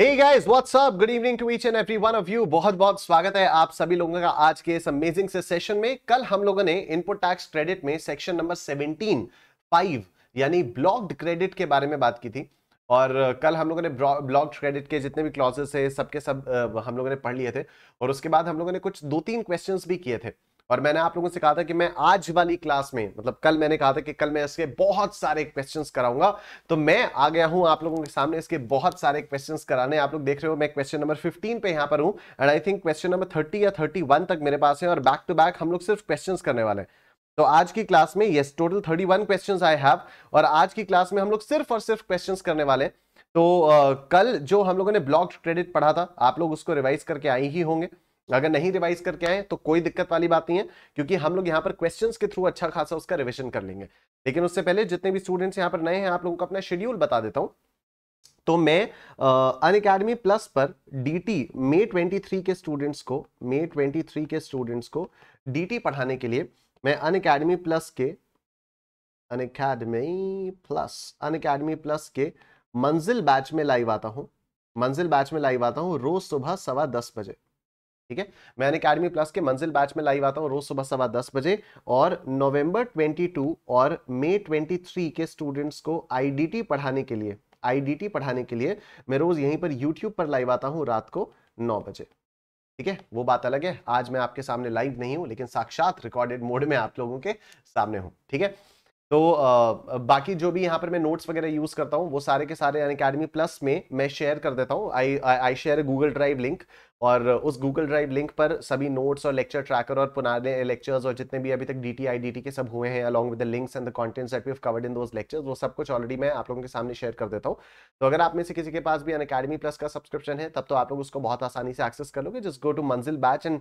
Hey guys, what's up? Good evening to each and every one of you. बहुत बहुत स्वागत है आप सभी लोगों का आज के इस अमेजिंग से सेशन में कल हम लोगों ने इनपुट टैक्स क्रेडिट में सेक्शन नंबर 17 फाइव यानी ब्लॉक्ड क्रेडिट के बारे में बात की थी और कल हम लोगों ने ब्लॉक्ड क्रेडिट के जितने भी क्लॉजेस है सबके सब हम लोगों ने पढ़ लिए थे और उसके बाद हम लोगों ने कुछ दो तीन क्वेश्चन भी किए थे और मैंने आप लोगों से कहा था कि मैं आज वाली क्लास में मतलब कल मैंने कहा था कि कल मैं इसके बहुत सारे क्वेश्चन कराऊंगा तो मैं आ गया हूं आप लोगों के सामने इसके बहुत सारे क्वेश्चन कराने आप लोग देख रहे हो मैं क्वेश्चन नंबर फिफ्टीन पे यहाँ पर हूँ and I think question number thirty या थर्टी तक मेरे पास है और बैक टू बैक हम लोग सिर्फ क्वेश्चन करने वाले हैं तो आज की क्लास में yes total one question I have और आज की क्लास में हम लोग सिर्फ और सिर्फ क्वेश्चन करने वाले हैं तो आ, कल जो हम लोगों ने ब्लॉक क्रेडिट पढ़ा था आप लोग उसको रिवाइज करके आए ही होंगे अगर नहीं रिवाइज करके आए तो कोई दिक्कत वाली बात नहीं है क्योंकि हम लोग यहाँ पर क्वेश्चंस के थ्रू अच्छा खासा उसका रिविजन कर लेंगे लेकिन उससे पहले जितने भी स्टूडेंट्स यहाँ पर नए हैं आप लोगों को अपना शेड्यूल बता देता हूँ तो मैं अन अकेडमी प्लस पर डीटी मई 23 के स्टूडेंट्स को मे ट्वेंटी के स्टूडेंट्स को डी पढ़ाने के लिए मैं अन अकेडमी प्लस के अन अकेडमी प्लस अन अकेडमी प्लस के मंजिल बैच में लाइव आता हूँ मंजिल बैच में लाइव आता हूँ रोज सुबह सवा दस बजे ठीक है मैन अकेडमी प्लस के मंजिल बैच में लाइव आता हूँ रोज सुबह सवा दस बजे और नवंबर 22 और मई 23 के स्टूडेंट्स को आईडीटी पढ़ाने के लिए आईडीटी पढ़ाने के लिए मैं रोज यहीं पर यूट्यूब पर लाइव आता हूँ रात को नौ बजे ठीक है वो बात अलग है आज मैं आपके सामने लाइव नहीं हूँ लेकिन साक्षात रिकॉर्डेड मोड में आप लोगों के सामने हूँ ठीक है तो आ, बाकी जो भी यहाँ पर मैं नोट्स वगैरह यूज़ करता हूँ वो सारे के सारे अन अकेडमी प्लस में मैं शेयर कर देता हूँ I I share Google drive link और उस गूगल ड्राइव लिंक पर सभी नोट्स और लेक्चर ट्रैकर और पुराने लेक्चर्स और जितने भी अभी तक D T I D T के सब हुए हैं along with the links and the contents at we covered in those lectures वो सब कुछ ऑलरेडी मैं आप लोगों के सामने शेयर कर देता हूँ तो अगर आप में से किसी के पास भी अन अकेडमी प्लस का सब्सक्रिप्शन है तब तो आप लोग उसको बहुत आसानी से एक्सेस कर लोगे just go to Manzil batch and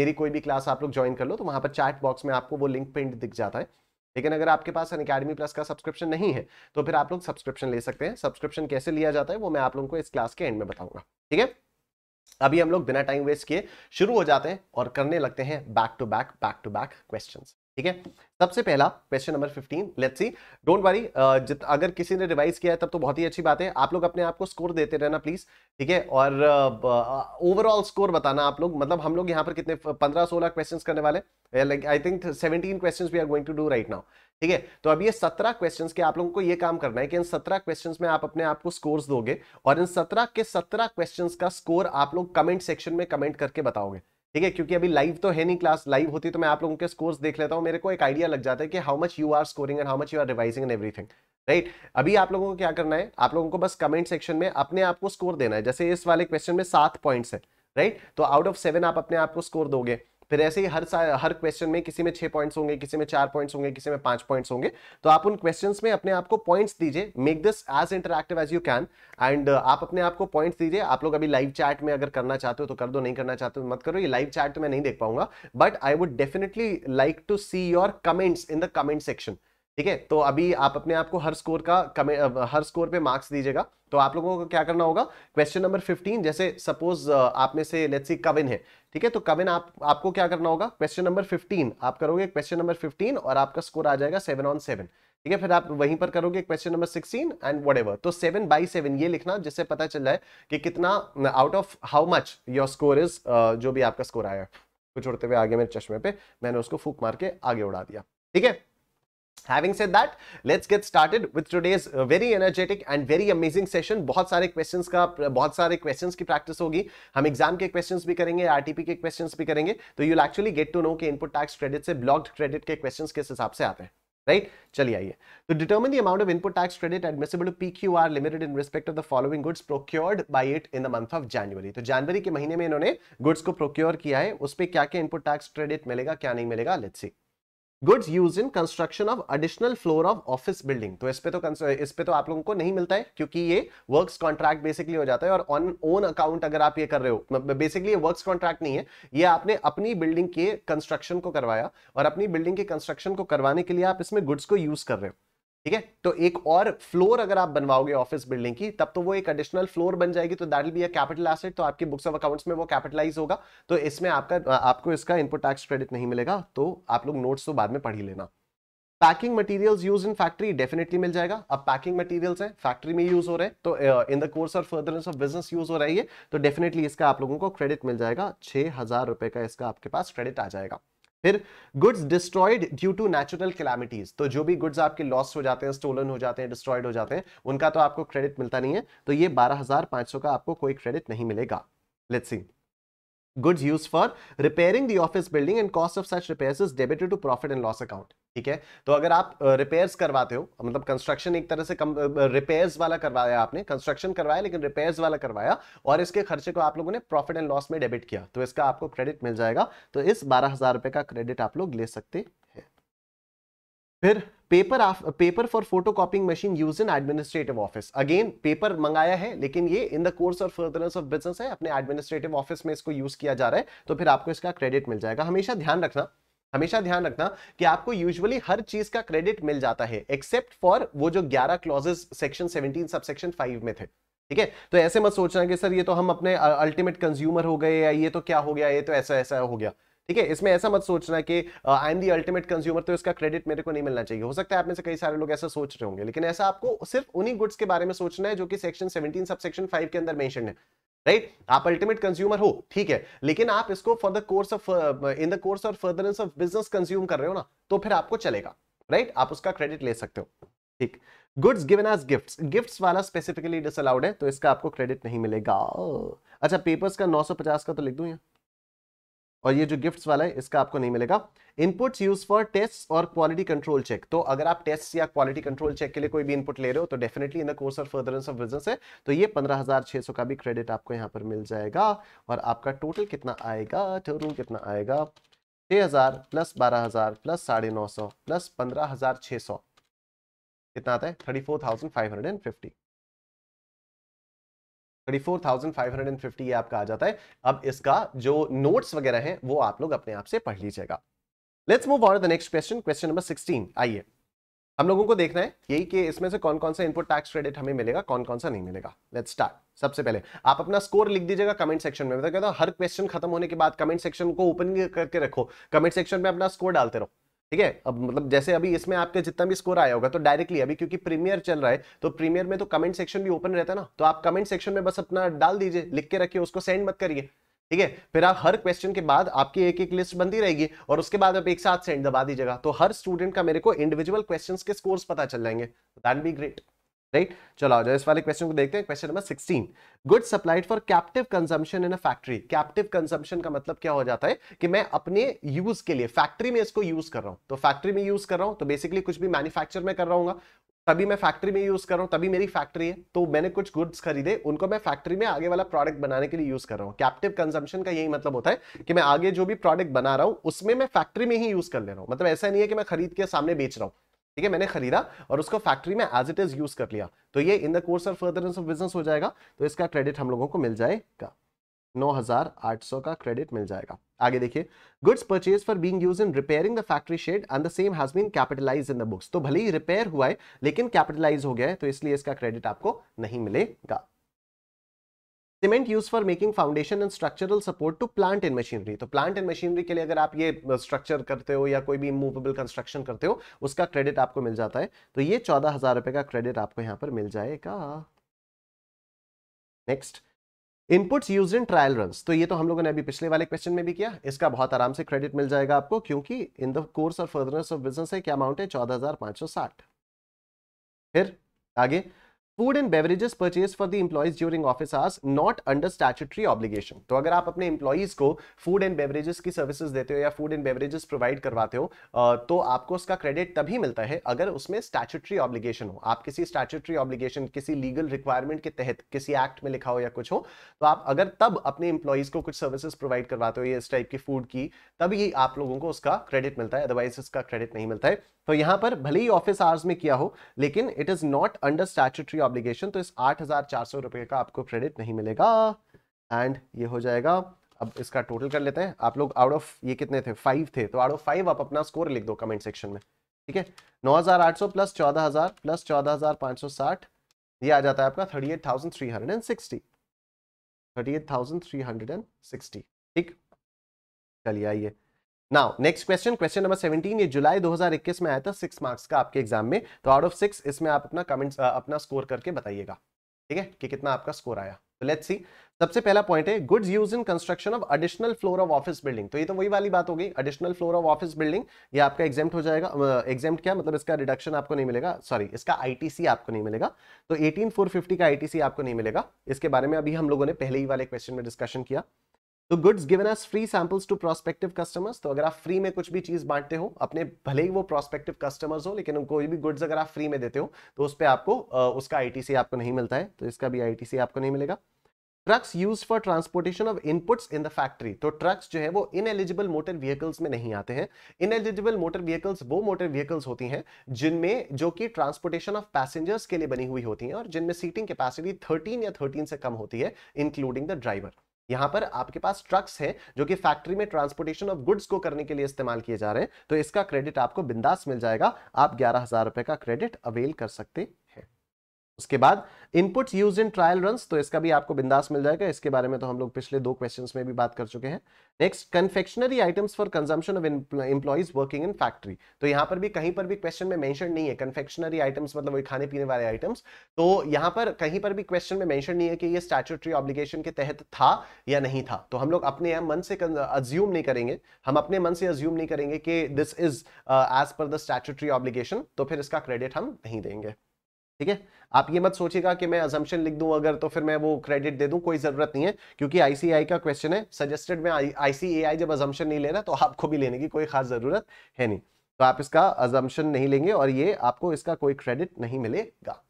मेरी कोई भी क्लास आप लोग ज्वाइन कर लो तो वहाँ पर चैट बॉक्स में आपको वो लिंक पेंट दिख जाता है लेकिन अगर आपके पास अन अकेडमी प्लस का सब्सक्रिप्शन नहीं है तो फिर आप लोग सब्सक्रिप्शन ले सकते हैं सब्सक्रिप्शन कैसे लिया जाता है वो मैं आप लोगों को इस क्लास के एंड में बताऊंगा ठीक है अभी हम लोग बिना टाइम वेस्ट किए शुरू हो जाते हैं और करने लगते हैं back to back back to back question ठीक है सबसे पहला question number 15 let's see don't worry जित अगर किसी ने रिवाइज किया है तब तो बहुत ही अच्छी बात है आप लोग अपने आप को स्कोर देते रहना प्लीज ठीक है और ओवरऑल uh, स्कोर बताना आप लोग मतलब हम लोग यहाँ पर कितने 15 16 क्वेश्चंस करने वाले like I think 17 questions we are going to do right now ठीक है तो अब ये सत्रह क्वेश्चंस के आप लोगों को ये काम करना है कि इन सत्रह क्वेश्चंस में आप अपने आप को स्कोर्स दोगे और इन सत्रह के सत्रह क्वेश्चंस का स्कोर आप लोग कमेंट सेक्शन में कमेंट करके बताओगे ठीक है क्योंकि अभी लाइव तो है नहीं क्लास लाइव होती तो मैं आप लोगों के स्कोर्स देख लेता हूँ मेरे को एक आइडिया लग जाता है कि how much you are scoring and how much you are revising and everything right अभी आप लोगों को क्या करना है आप लोगों को बस कमेंट सेक्शन में अपने आप को स्कोर देना है जैसे इस वाले क्वेश्चन में सात पॉइंट्स है राइट तो आउट ऑफ सेवन आप अपने आप को स्कोर दोगे फिर ऐसे ही हर हर क्वेश्चन में किसी में छह पॉइंट्स होंगे किसी में चार पॉइंट्स होंगे किसी में पांच पॉइंट्स होंगे तो आप उन क्वेश्चन में अपने आप को पॉइंट्स दीजिए make this as interactive as you can and आप अपने आप को पॉइंट्स दीजिए आप लोग अभी लाइव चैट में अगर करना चाहते हो तो कर दो नहीं करना चाहते हो तो मत करो ये लाइव चैट तो मैं नहीं देख पाऊंगा but I would definitely like to see your comments in the comment section ठीक है तो अभी आप अपने आप को हर स्कोर का कमे हर स्कोर पे मार्क्स दीजिएगा तो आप लोगों को क्या करना होगा क्वेश्चन नंबर 15 जैसे सपोज आप में से लेट्स सी कविन है ठीक है तो कविन आप आपको क्या करना होगा क्वेश्चन नंबर 15 आप करोगे क्वेश्चन नंबर 15 और आपका स्कोर आ जाएगा सेवन ऑन सेवन ठीक है फिर आप वहीं पर करोगे question number sixteen and what तो सेवन बाई सेवन ये लिखना जिससे पता चल जाए कि कितना out of how much your score is जो भी आपका स्कोर आया कुछ उड़ते हुए आगे मेरे चश्मे पे मैंने उसको फूक मार के आगे उड़ा दिया ठीक है Having said that, let's get started with today's uh, very energetic and very amazing session. बहुत सारे questions का बहुत सारे questions की practice होगी हम exam के questions भी करेंगे RTP के क्वेश्चन भी करेंगे तो you'll actually get to know के इनपुट टैक्स क्रेडिट से ब्लॉग्ड क्रेडिट के क्वेश्चन किस हिसाब से आते हैं राइट चलिए आइए तो determine the amount of input tax credit P Q R limited in respect of the following goods procured by it in the month of January तो जनवरी के महीने में इन्होंने गुड्स को प्रोक्योर किया है उस पर क्या क्या इनपुट टैक्स क्रेडिट मिलेगा क्या नहीं मिलेगा let's see goods use in construction of additional floor of office building तो इस पे तो इस पे तो आप लोगों को नहीं मिलता है क्योंकि ये वर्क कॉन्ट्रैक्ट बेसिकली हो जाता है और ऑन ओन अकाउंट अगर आप ये कर रहे हो बेसिकली ये वर्क कॉन्ट्रैक्ट नहीं है ये आपने अपनी बिल्डिंग के कंस्ट्रक्शन को करवाया और अपनी बिल्डिंग के कंस्ट्रक्शन को करवाने के लिए आप इसमें गुड्स को यूज कर रहे हो ठीक है तो एक और फ्लोर अगर आप बनवाओगे ऑफिस बिल्डिंग की तब तो वो एक एडिशनल फ्लोर बन जाएगी तो that will be a capital asset तो आपकी बुक्स ऑफ अकाउंट्स में वो कैपिटलाइज होगा तो इसमें आपका आपको इसका इनपुट टैक्स क्रेडिट नहीं मिलेगा तो आप लोग नोट्स तो बाद में पढ़ ही लेना packing materials use in factory definitely मिल जाएगा अब पैकिंग मटेरियल्स हैं फैक्ट्री में यूज हो रहे हैं तो इन द कोर्स और फर्दरेंस ऑफ बिजनेस यूज हो रही है तो डेफिनेटली इसका आप लोगों को क्रेडिट मिल जाएगा छह हजार रुपए का इसका आपके पास क्रेडिट आ जाएगा फिर goods destroyed due to natural calamities तो जो भी गुड्स आपके लॉस हो जाते हैं स्टोलन हो जाते हैं डिस्ट्रॉयड हो जाते हैं उनका तो आपको क्रेडिट मिलता नहीं है तो ये बारह का आपको कोई क्रेडिट नहीं मिलेगा let's see goods used for repairing the office building and cost of such repairs is debited to profit and loss account ठीक है तो अगर आप रिपेयर्स करवाते हो मतलब कंस्ट्रक्शन एक तरह से रिपेयर्स वाला करवाया आपने कंस्ट्रक्शन करवाया लेकिन रिपेयर्स वाला करवाया और इसके खर्चे को आप लोगों ने प्रॉफिट एंड लॉस में डेबिट किया तो इसका आपको क्रेडिट मिल जाएगा तो इस बारह हजार रुपए का क्रेडिट आप लोग ले सकते फिर paper paper for photocopying machine use in administrative office again paper मंगाया है लेकिन ये इन द कोर्स और फर्दरनेस ऑफ बिजनेस है अपने एडमिनिस्ट्रेटिव ऑफिस में इसको यूज किया जा रहा है तो फिर आपको इसका क्रेडिट मिल जाएगा हमेशा ध्यान रखना हमेशा ध्यान रखना कि आपको यूजुअली हर चीज का क्रेडिट मिल जाता है एक्सेप्ट फॉर वो जो 11 क्लॉजेस सेक्शन 17 सब सेक्शन 5 में थे ठीक है तो ऐसे मत सोचना कि सर ये तो हम अपने अल्टीमेट कंज्यूमर हो गए या ये तो क्या हो गया ये तो ऐसा ऐसा हो गया ठीक है इसमें ऐसा मत सोचना कि I am the ultimate consumer तो इसका क्रेडिट मेरे को नहीं मिलना चाहिए हो सकता है आप में से कई सारे लोग ऐसा सोच रहे होंगे लेकिन ऐसा आपको सिर्फ उन्हीं गुड्स के बारे में सोचना है जो कि section seventeen sub section five के अंदर मैंशन है राइट right? आप अल्टीमेट कंज्यूमर हो ठीक है लेकिन आप इसको for the course of in the course of furtherance of business consume कर रहे हो ना तो फिर आपको चलेगा राइट right? आप उसका क्रेडिट ले सकते हो ठीक goods given as gift gift वाला स्पेसिफिकली डिसअलाउड है तो इसका आपको क्रेडिट नहीं मिलेगा अच्छा पेपर्स का 950 का तो लिख दूं यहाँ और ये जो गिफ्ट्स वाला है इसका आपको नहीं मिलेगा इनपुट्स यूज फॉर टेस्ट और क्वालिटी कंट्रोल चेक तो अगर आप टेस्ट या क्वालिटी कंट्रोल चेक के लिए कोई भी इनपुट ले रहे हो तो definitely in the course of furtherance of business है तो ये पंद्रह हजार छह सौ का भी क्रेडिट आपको यहाँ पर मिल जाएगा और आपका टोटल कितना आएगा टोटल कितना आएगा छह हज़ार प्लस बारह हज़ार प्लस साढ़े नौ सौ प्लस पंद्रह हज़ार छः सौ कितना आता है thirty four thousand five hundred and fifty 34,550 ये आपका आ जाता है अब इसका जो नोट्स वगैरह हैं वो आप लोग अपने आप से पढ़ लीजिएगा let's move on the next question question number 16 आइए हम लोगों को देखना है यही कि इसमें से कौन कौन सा इनपुट टैक्स क्रेडिट हमें मिलेगा कौन कौन सा नहीं मिलेगा लेट्स स्टार्ट सबसे पहले आप अपना स्कोर लिख दीजिएगा कमेंट सेक्शन में मैं तो कहता हूँ हर क्वेश्चन खत्म होने के बाद कमेंट सेक्शन को ओपन करके रखो कमेंट सेक्शन में अपना स्कोर डालते रहो ठीक है अब मतलब जैसे अभी इसमें आपके जितना भी स्कोर आया होगा तो डायरेक्टली अभी क्योंकि प्रीमियर चल रहा है तो प्रीमियर में तो कमेंट सेक्शन भी ओपन रहता है ना तो आप कमेंट सेक्शन में बस अपना डाल दीजिए लिख के रखिए उसको सेंड मत करिए ठीक है फिर आप हर क्वेश्चन के बाद आपकी एक एक लिस्ट बनती रहेगी और उसके बाद आप एक साथ सेंड दबा दीजिएगा तो हर स्टूडेंट का मेरे को इंडिविजुअल क्वेश्चंस के स्कोर्स पता चल जाएंगे दैट बी ग्रेट राइट चलो आ जाओ इस वाले क्वेश्चन को देखते हैं question number 16 good supplied for captive consumption in a factory captive consumption का मतलब क्या हो जाता है कि मैं अपने यूज के लिए फैक्ट्री में इसको यूज कर रहा हूं तो फैक्ट्री में यूज कर रहा हूं तो बेसिकली कुछ भी मैन्युफैक्चर में कर रहा हूँ तभी मैं फैक्ट्री में यूज कर रहा हूँ तभी मेरी फैक्ट्री है तो मैंने कुछ गुड्स खरीदे उनको मैं फैक्ट्री में आगे वाला प्रोडक्ट बनाने के लिए यूज कर रहा हूँ कैप्टिव कंजम्पशन का यही मतलब होता है कि मैं आगे जो भी प्रोडक्ट बना रहा हूँ उसमें मैं फैक्ट्री में ही यूज कर ले रहा हूँ मतलब ऐसा नहीं है कि मैं खरीद के सामने बेच रहा हूँ ठीक है मैंने खरीदा और उसको फैक्ट्री में एज इट इज यूज कर लिया तो ये in the course of further of business हो जाएगा तो इसका क्रेडिट हम लोगों को मिल जाएगा 9800 का क्रेडिट मिल जाएगा आगे देखिए goods purchase for being use in repairing the factory shed and the same has been capitalize in the books तो भले ही रिपेयर हुआ है लेकिन कैपिटलाइज हो गया है तो इसलिए इसका क्रेडिट आपको नहीं मिलेगा cement use for making foundation and structural support to plant and machinery तो प्लांट एंड मशीनरी के लिए अगर आप ये स्ट्रक्चर uh, करते हो या कोई भी मूवेबल कंस्ट्रक्शन करते हो उसका क्रेडिट आपको मिल जाता है तो ये चौदह हजार रुपए का क्रेडिट आपको यहां पर मिल जाएगा next inputs use in trial run तो ये तो हम लोगों ने अभी पिछले वाले क्वेश्चन में भी किया इसका बहुत आराम से क्रेडिट मिल जाएगा आपको क्योंकि इन द कोर्स और फर्दरनेस ऑफ बिजनेस है क्या अमाउंट है चौदह हजार पाँच सौ साठ फिर आगे food and beverages purchase for the employees during office hours not under statutory obligation तो अगर आप अपने एम्प्लॉयज को फूड एंड बेवरेजेस की सर्विसेज देते हो या फूड एंड बेवरेजेस प्रोवाइड करवाते हो तो आपको उसका क्रेडिट तभी मिलता है अगर उसमें स्टैचुटरी ऑब्लिगेशन हो आप किसी स्टैचुटरी ऑब्लिगेशन किसी लीगल रिक्वायरमेंट के तहत किसी एक्ट में लिखा हो या कुछ हो तो आप अगर तब अपने इंप्लॉइज को कुछ सर्विसेज प्रोवाइड करवाते हो या इस टाइप की फूड की तभी आप लोगों को उसका क्रेडिट मिलता है अदरवाइज इसका क्रेडिट नहीं मिलता है तो यहां पर भले ही ऑफिस आवर्स में किया हो लेकिन it is not under statutory obligation तो इस आठ हजार चार सौ रुपये का आपको क्रेडिट नहीं मिलेगा एंड ये हो जाएगा अब इसका टोटल कर लेते हैं आप लोग आउट ऑफ ये कितने थे फाइव थे तो आउट ऑफ फाइव आप अपना स्कोर लिख दो कमेंट सेक्शन में ठीक है 9800 प्लस 14000 प्लस 14560 ये आ जाता है आपका 38360 38360 ठीक चलिए आइए now next question question number 17 ये जुलाई 2021 में आया था सिक्स मार्क्स का आपके एग्जाम में तो आउट ऑफ सिक्स इसमें आप अपना कमेंट अपना स्कोर करके बताइएगा ठीक है कि कितना आपका स्कोर आया तो लेट्स सी सबसे पहला पॉइंट है goods use in construction of additional floor of office building तो ये तो वही वाली बात हो गई additional floor of office building ये आपका एग्जाम हो जाएगा एग्जाम uh, क्या मतलब इसका रिडक्शन आपको नहीं मिलेगा सॉरी इसका आईटीसी आपको नहीं मिलेगा तो एटीन का आईटीसी आपको नहीं मिलेगा इसके बारे में अभी हम लोगों ने पहले ही वाले क्वेश्चन में डिस्कशन किया तो goods given as free samples to prospective customers तो अगर आप फ्री में कुछ भी चीज बांटते हो अपने भले ही वो प्रोस्पेक्टिव कस्टमर्स हो लेकिन उनको भी गुड्स अगर आप फ्री में देते हो तो उस पर आपको उसका सी आपको नहीं मिलता है तो इसका भी सी आपको नहीं मिलेगा trucks use for transportation of inputs in the factory तो ट्रक्स जो है वो इन एलिजिबल मोटर व्हीकल्स में नहीं आते हैं इन एलिजिबल मोटर व्हीकल्स वो मोटर व्हीकल्स होती हैं जिनमें जो कि ट्रांसपोर्टेशन ऑफ पैसेंजर्स के लिए बनी हुई होती हैं और जिनमें सीटिंग कैपेसिटी 13 या 13 से कम होती है इंक्लूडिंग द ड्राइवर यहां पर आपके पास ट्रक्स है जो कि फैक्ट्री में ट्रांसपोर्टेशन ऑफ गुड्स को करने के लिए इस्तेमाल किए जा रहे हैं तो इसका क्रेडिट आपको बिंदास मिल जाएगा आप ग्यारह हजार रुपए का क्रेडिट अवेल कर सकते उसके बाद inputs use in trial run तो इसका भी आपको बिंदास मिल जाएगा इसके बारे में तो हम लोग पिछले दो क्वेश्चंस में भी बात कर चुके हैं next confectionery items for consumption of employees working in factory तो यहां पर भी कहीं पर भी क्वेश्चन में मेंशन नहीं है कन्फेक्शनरी आइटम्स मतलब वही खाने पीने वाले आइटम्स तो यहां पर कहीं पर भी क्वेश्चन में मैंशन नहीं है कि ये स्टैचुटरी ऑब्लिगेशन के तहत था या नहीं था तो हम लोग अपने मन से अज्यूम नहीं करेंगे हम अपने मन से अज्यूम नहीं करेंगे कि this is as per the statutory obligation तो फिर इसका क्रेडिट हम नहीं देंगे ठीक है आप ये मत सोचिएगा कि मैं अजम्पन लिख दूं अगर तो फिर मैं वो क्रेडिट दे दूं कोई जरूरत नहीं है क्योंकि आईसीआई का क्वेश्चन है सजेस्टेड में आईसीएआई जब अजम्पन नहीं लेना तो आपको भी लेने की कोई खास जरूरत है नहीं तो आप इसका अजम्पन नहीं लेंगे और ये आपको इसका कोई क्रेडिट नहीं मिलेगा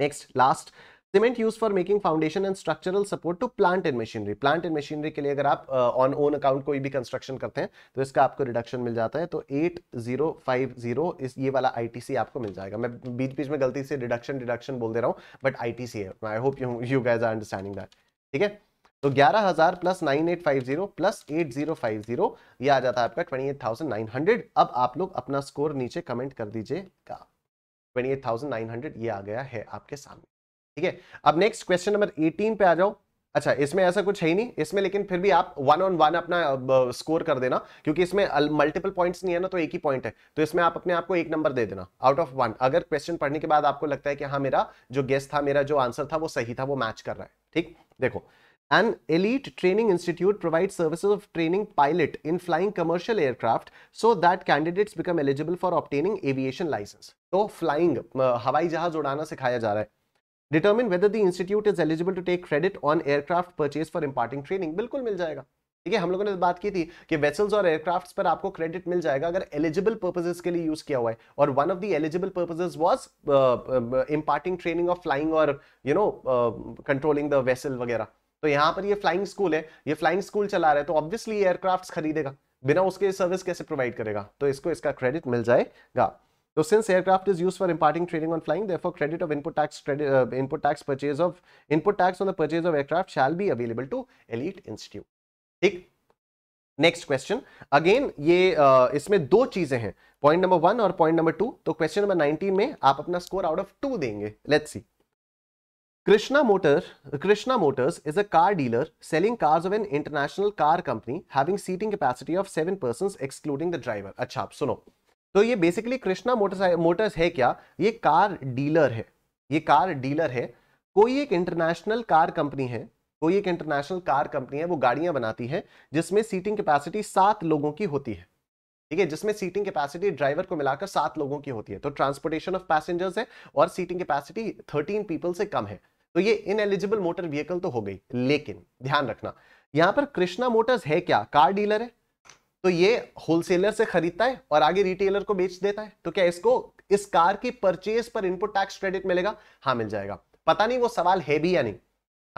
next last cement use for making foundation and structural support to plant and machinery plant and machinery के लिए अगर आप ऑन ओन अकाउंट कोई भी कंस्ट्रक्शन करते हैं तो इसका आपको रिडक्शन मिल जाता है तो एट जीरो फाइव जीरो इस ये वाला आईटीसी आपको मिल जाएगा मैं बीच बीच में गलती से डिडक्शन डिडक्शन बोल दे रहा हूँ बट आईटीसी है I hope you you guys are understanding that ठीक है तो 11000 प्लस 9850 प्लस 8050 ये आ जाता है आपका 28900 अब आप लोग अपना स्कोर नीचे कमेंट कर दीजिएगा 28900 ये आ गया है आपके सामने ठीक है अब नेक्स्ट क्वेश्चन नंबर 18 पे आ जाओ अच्छा इसमें ऐसा कुछ है ही नहीं इसमें लेकिन फिर भी आप वन ऑन वन अपना स्कोर कर देना क्योंकि इसमें मल्टीपल पॉइंट्स नहीं है ना तो एक ही पॉइंट है तो इसमें आप अपने आप को एक नंबर दे देना आउट ऑफ वन अगर क्वेश्चन पढ़ने के बाद आपको लगता है कि हाँ मेरा जो गेस था मेरा जो आंसर था वो सही था वो मैच कर रहा है ठीक देखो An elite training institute provides services of training pilot in flying commercial aircraft so that candidates become eligible for obtaining aviation license. तो flying हवाई जहाज उड़ाना सिखाया जा रहा है determine whether the institute is eligible to take credit on aircraft purchase for imparting training बिल्कुल मिल जाएगा ठीक है हम लोगों ने बात की थी कि वेसल्स और एयरक्राफ्ट पर आपको क्रेडिट मिल जाएगा अगर एलिजिबल पर्पजेज के लिए यूज किया हुआ है और one of the eligible purposes was imparting training of flying और you know controlling the vessel वगैरह तो यहाँ पर ये फ्लाइंग स्कूल है ये फ्लाइंग स्कूल चला रहा है तो ऑब्वियसली एयरक्राफ्ट खरीदेगा बिना उसके सर्विस कैसे प्रोवाइड करेगा तो इसको इसका क्रेडिट मिल जाएगा So since aircraft is used for imparting trading on flying, therefore credit of input tax credit uh, input tax purchase of input tax on the purchase of aircraft shall be available to elite institute. ठीक next question again ये uh, इसमें दो चीजें हैं point number one और point number two तो question number nineteen में आप अपना स्कोर आउट ऑफ टू देंगे let's see Krishna Motor Krishna Motors is a car dealer selling cars of an international car company having seating capacity of 7 persons excluding the driver अच्छा आप सुनो तो ये basically Krishna motor Motors है क्या ये car dealer है ये कार डीलर है कोई एक इंटरनेशनल कार कंपनी है कोई एक इंटरनेशनल कार कंपनी है वो गाड़ियां बनाती है जिसमें सीटिंग कैपेसिटी सात लोगों की होती है ठीक है जिसमें सीटिंग कैपेसिटी ड्राइवर को मिलाकर सात लोगों की होती है तो ट्रांसपोर्टेशन ऑफ पैसेंजर्स है और सीटिंग कैपेसिटी थर्टीन पीपल से कम है तो ये इनएलिजिबल मोटर व्हीकल तो हो गई लेकिन ध्यान रखना यहां पर कृष्णा मोटर्स है क्या कार डीलर है तो ये होलसेलर से खरीदता है और आगे रिटेलर को बेच देता है तो क्या इसको इस कार की परचेज पर इनपुट टैक्स क्रेडिट मिलेगा हाँ मिल जाएगा पता नहीं वो सवाल है भी या नहीं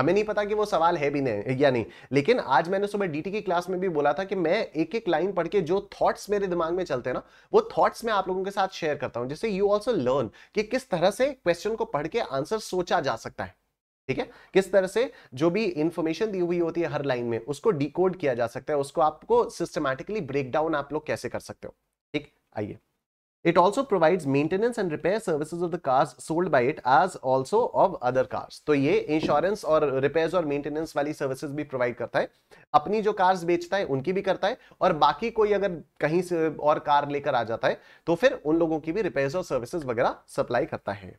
हमें नहीं पता कि वो सवाल है भी नहीं या नहीं लेकिन आज मैंने सुबह डीटी की क्लास में भी बोला था कि मैं एक एक लाइन पढ़ के जो थॉट्स मेरे दिमाग में चलते हैं ना वो थॉट्स मैं आप लोगों के साथ शेयर करता हूं जिससे यू ऑल्सो लर्न कि किस तरह से क्वेश्चन को पढ़ के आंसर सोचा जा सकता है ठीक है किस तरह से जो भी इंफॉर्मेशन दी हुई होती है हर लाइन में उसको डिकोड किया जा सकता है उसको आपको सिस्टमैटिकली ब्रेक डाउन आप लोग कैसे कर सकते हो ठीक आइए it also provides maintenance and repair services of the cars sold by it as also of other cars तो ये इंश्योरेंस और रिपेयर्स और मेंटेनेंस वाली सर्विसेज भी प्रोवाइड करता है अपनी जो कार्स बेचता है उनकी भी करता है और बाकी कोई अगर कहीं से और कार लेकर आ जाता है तो फिर उन लोगों की भी रिपेयर्स और सर्विसेज वगैरह सप्लाई करता है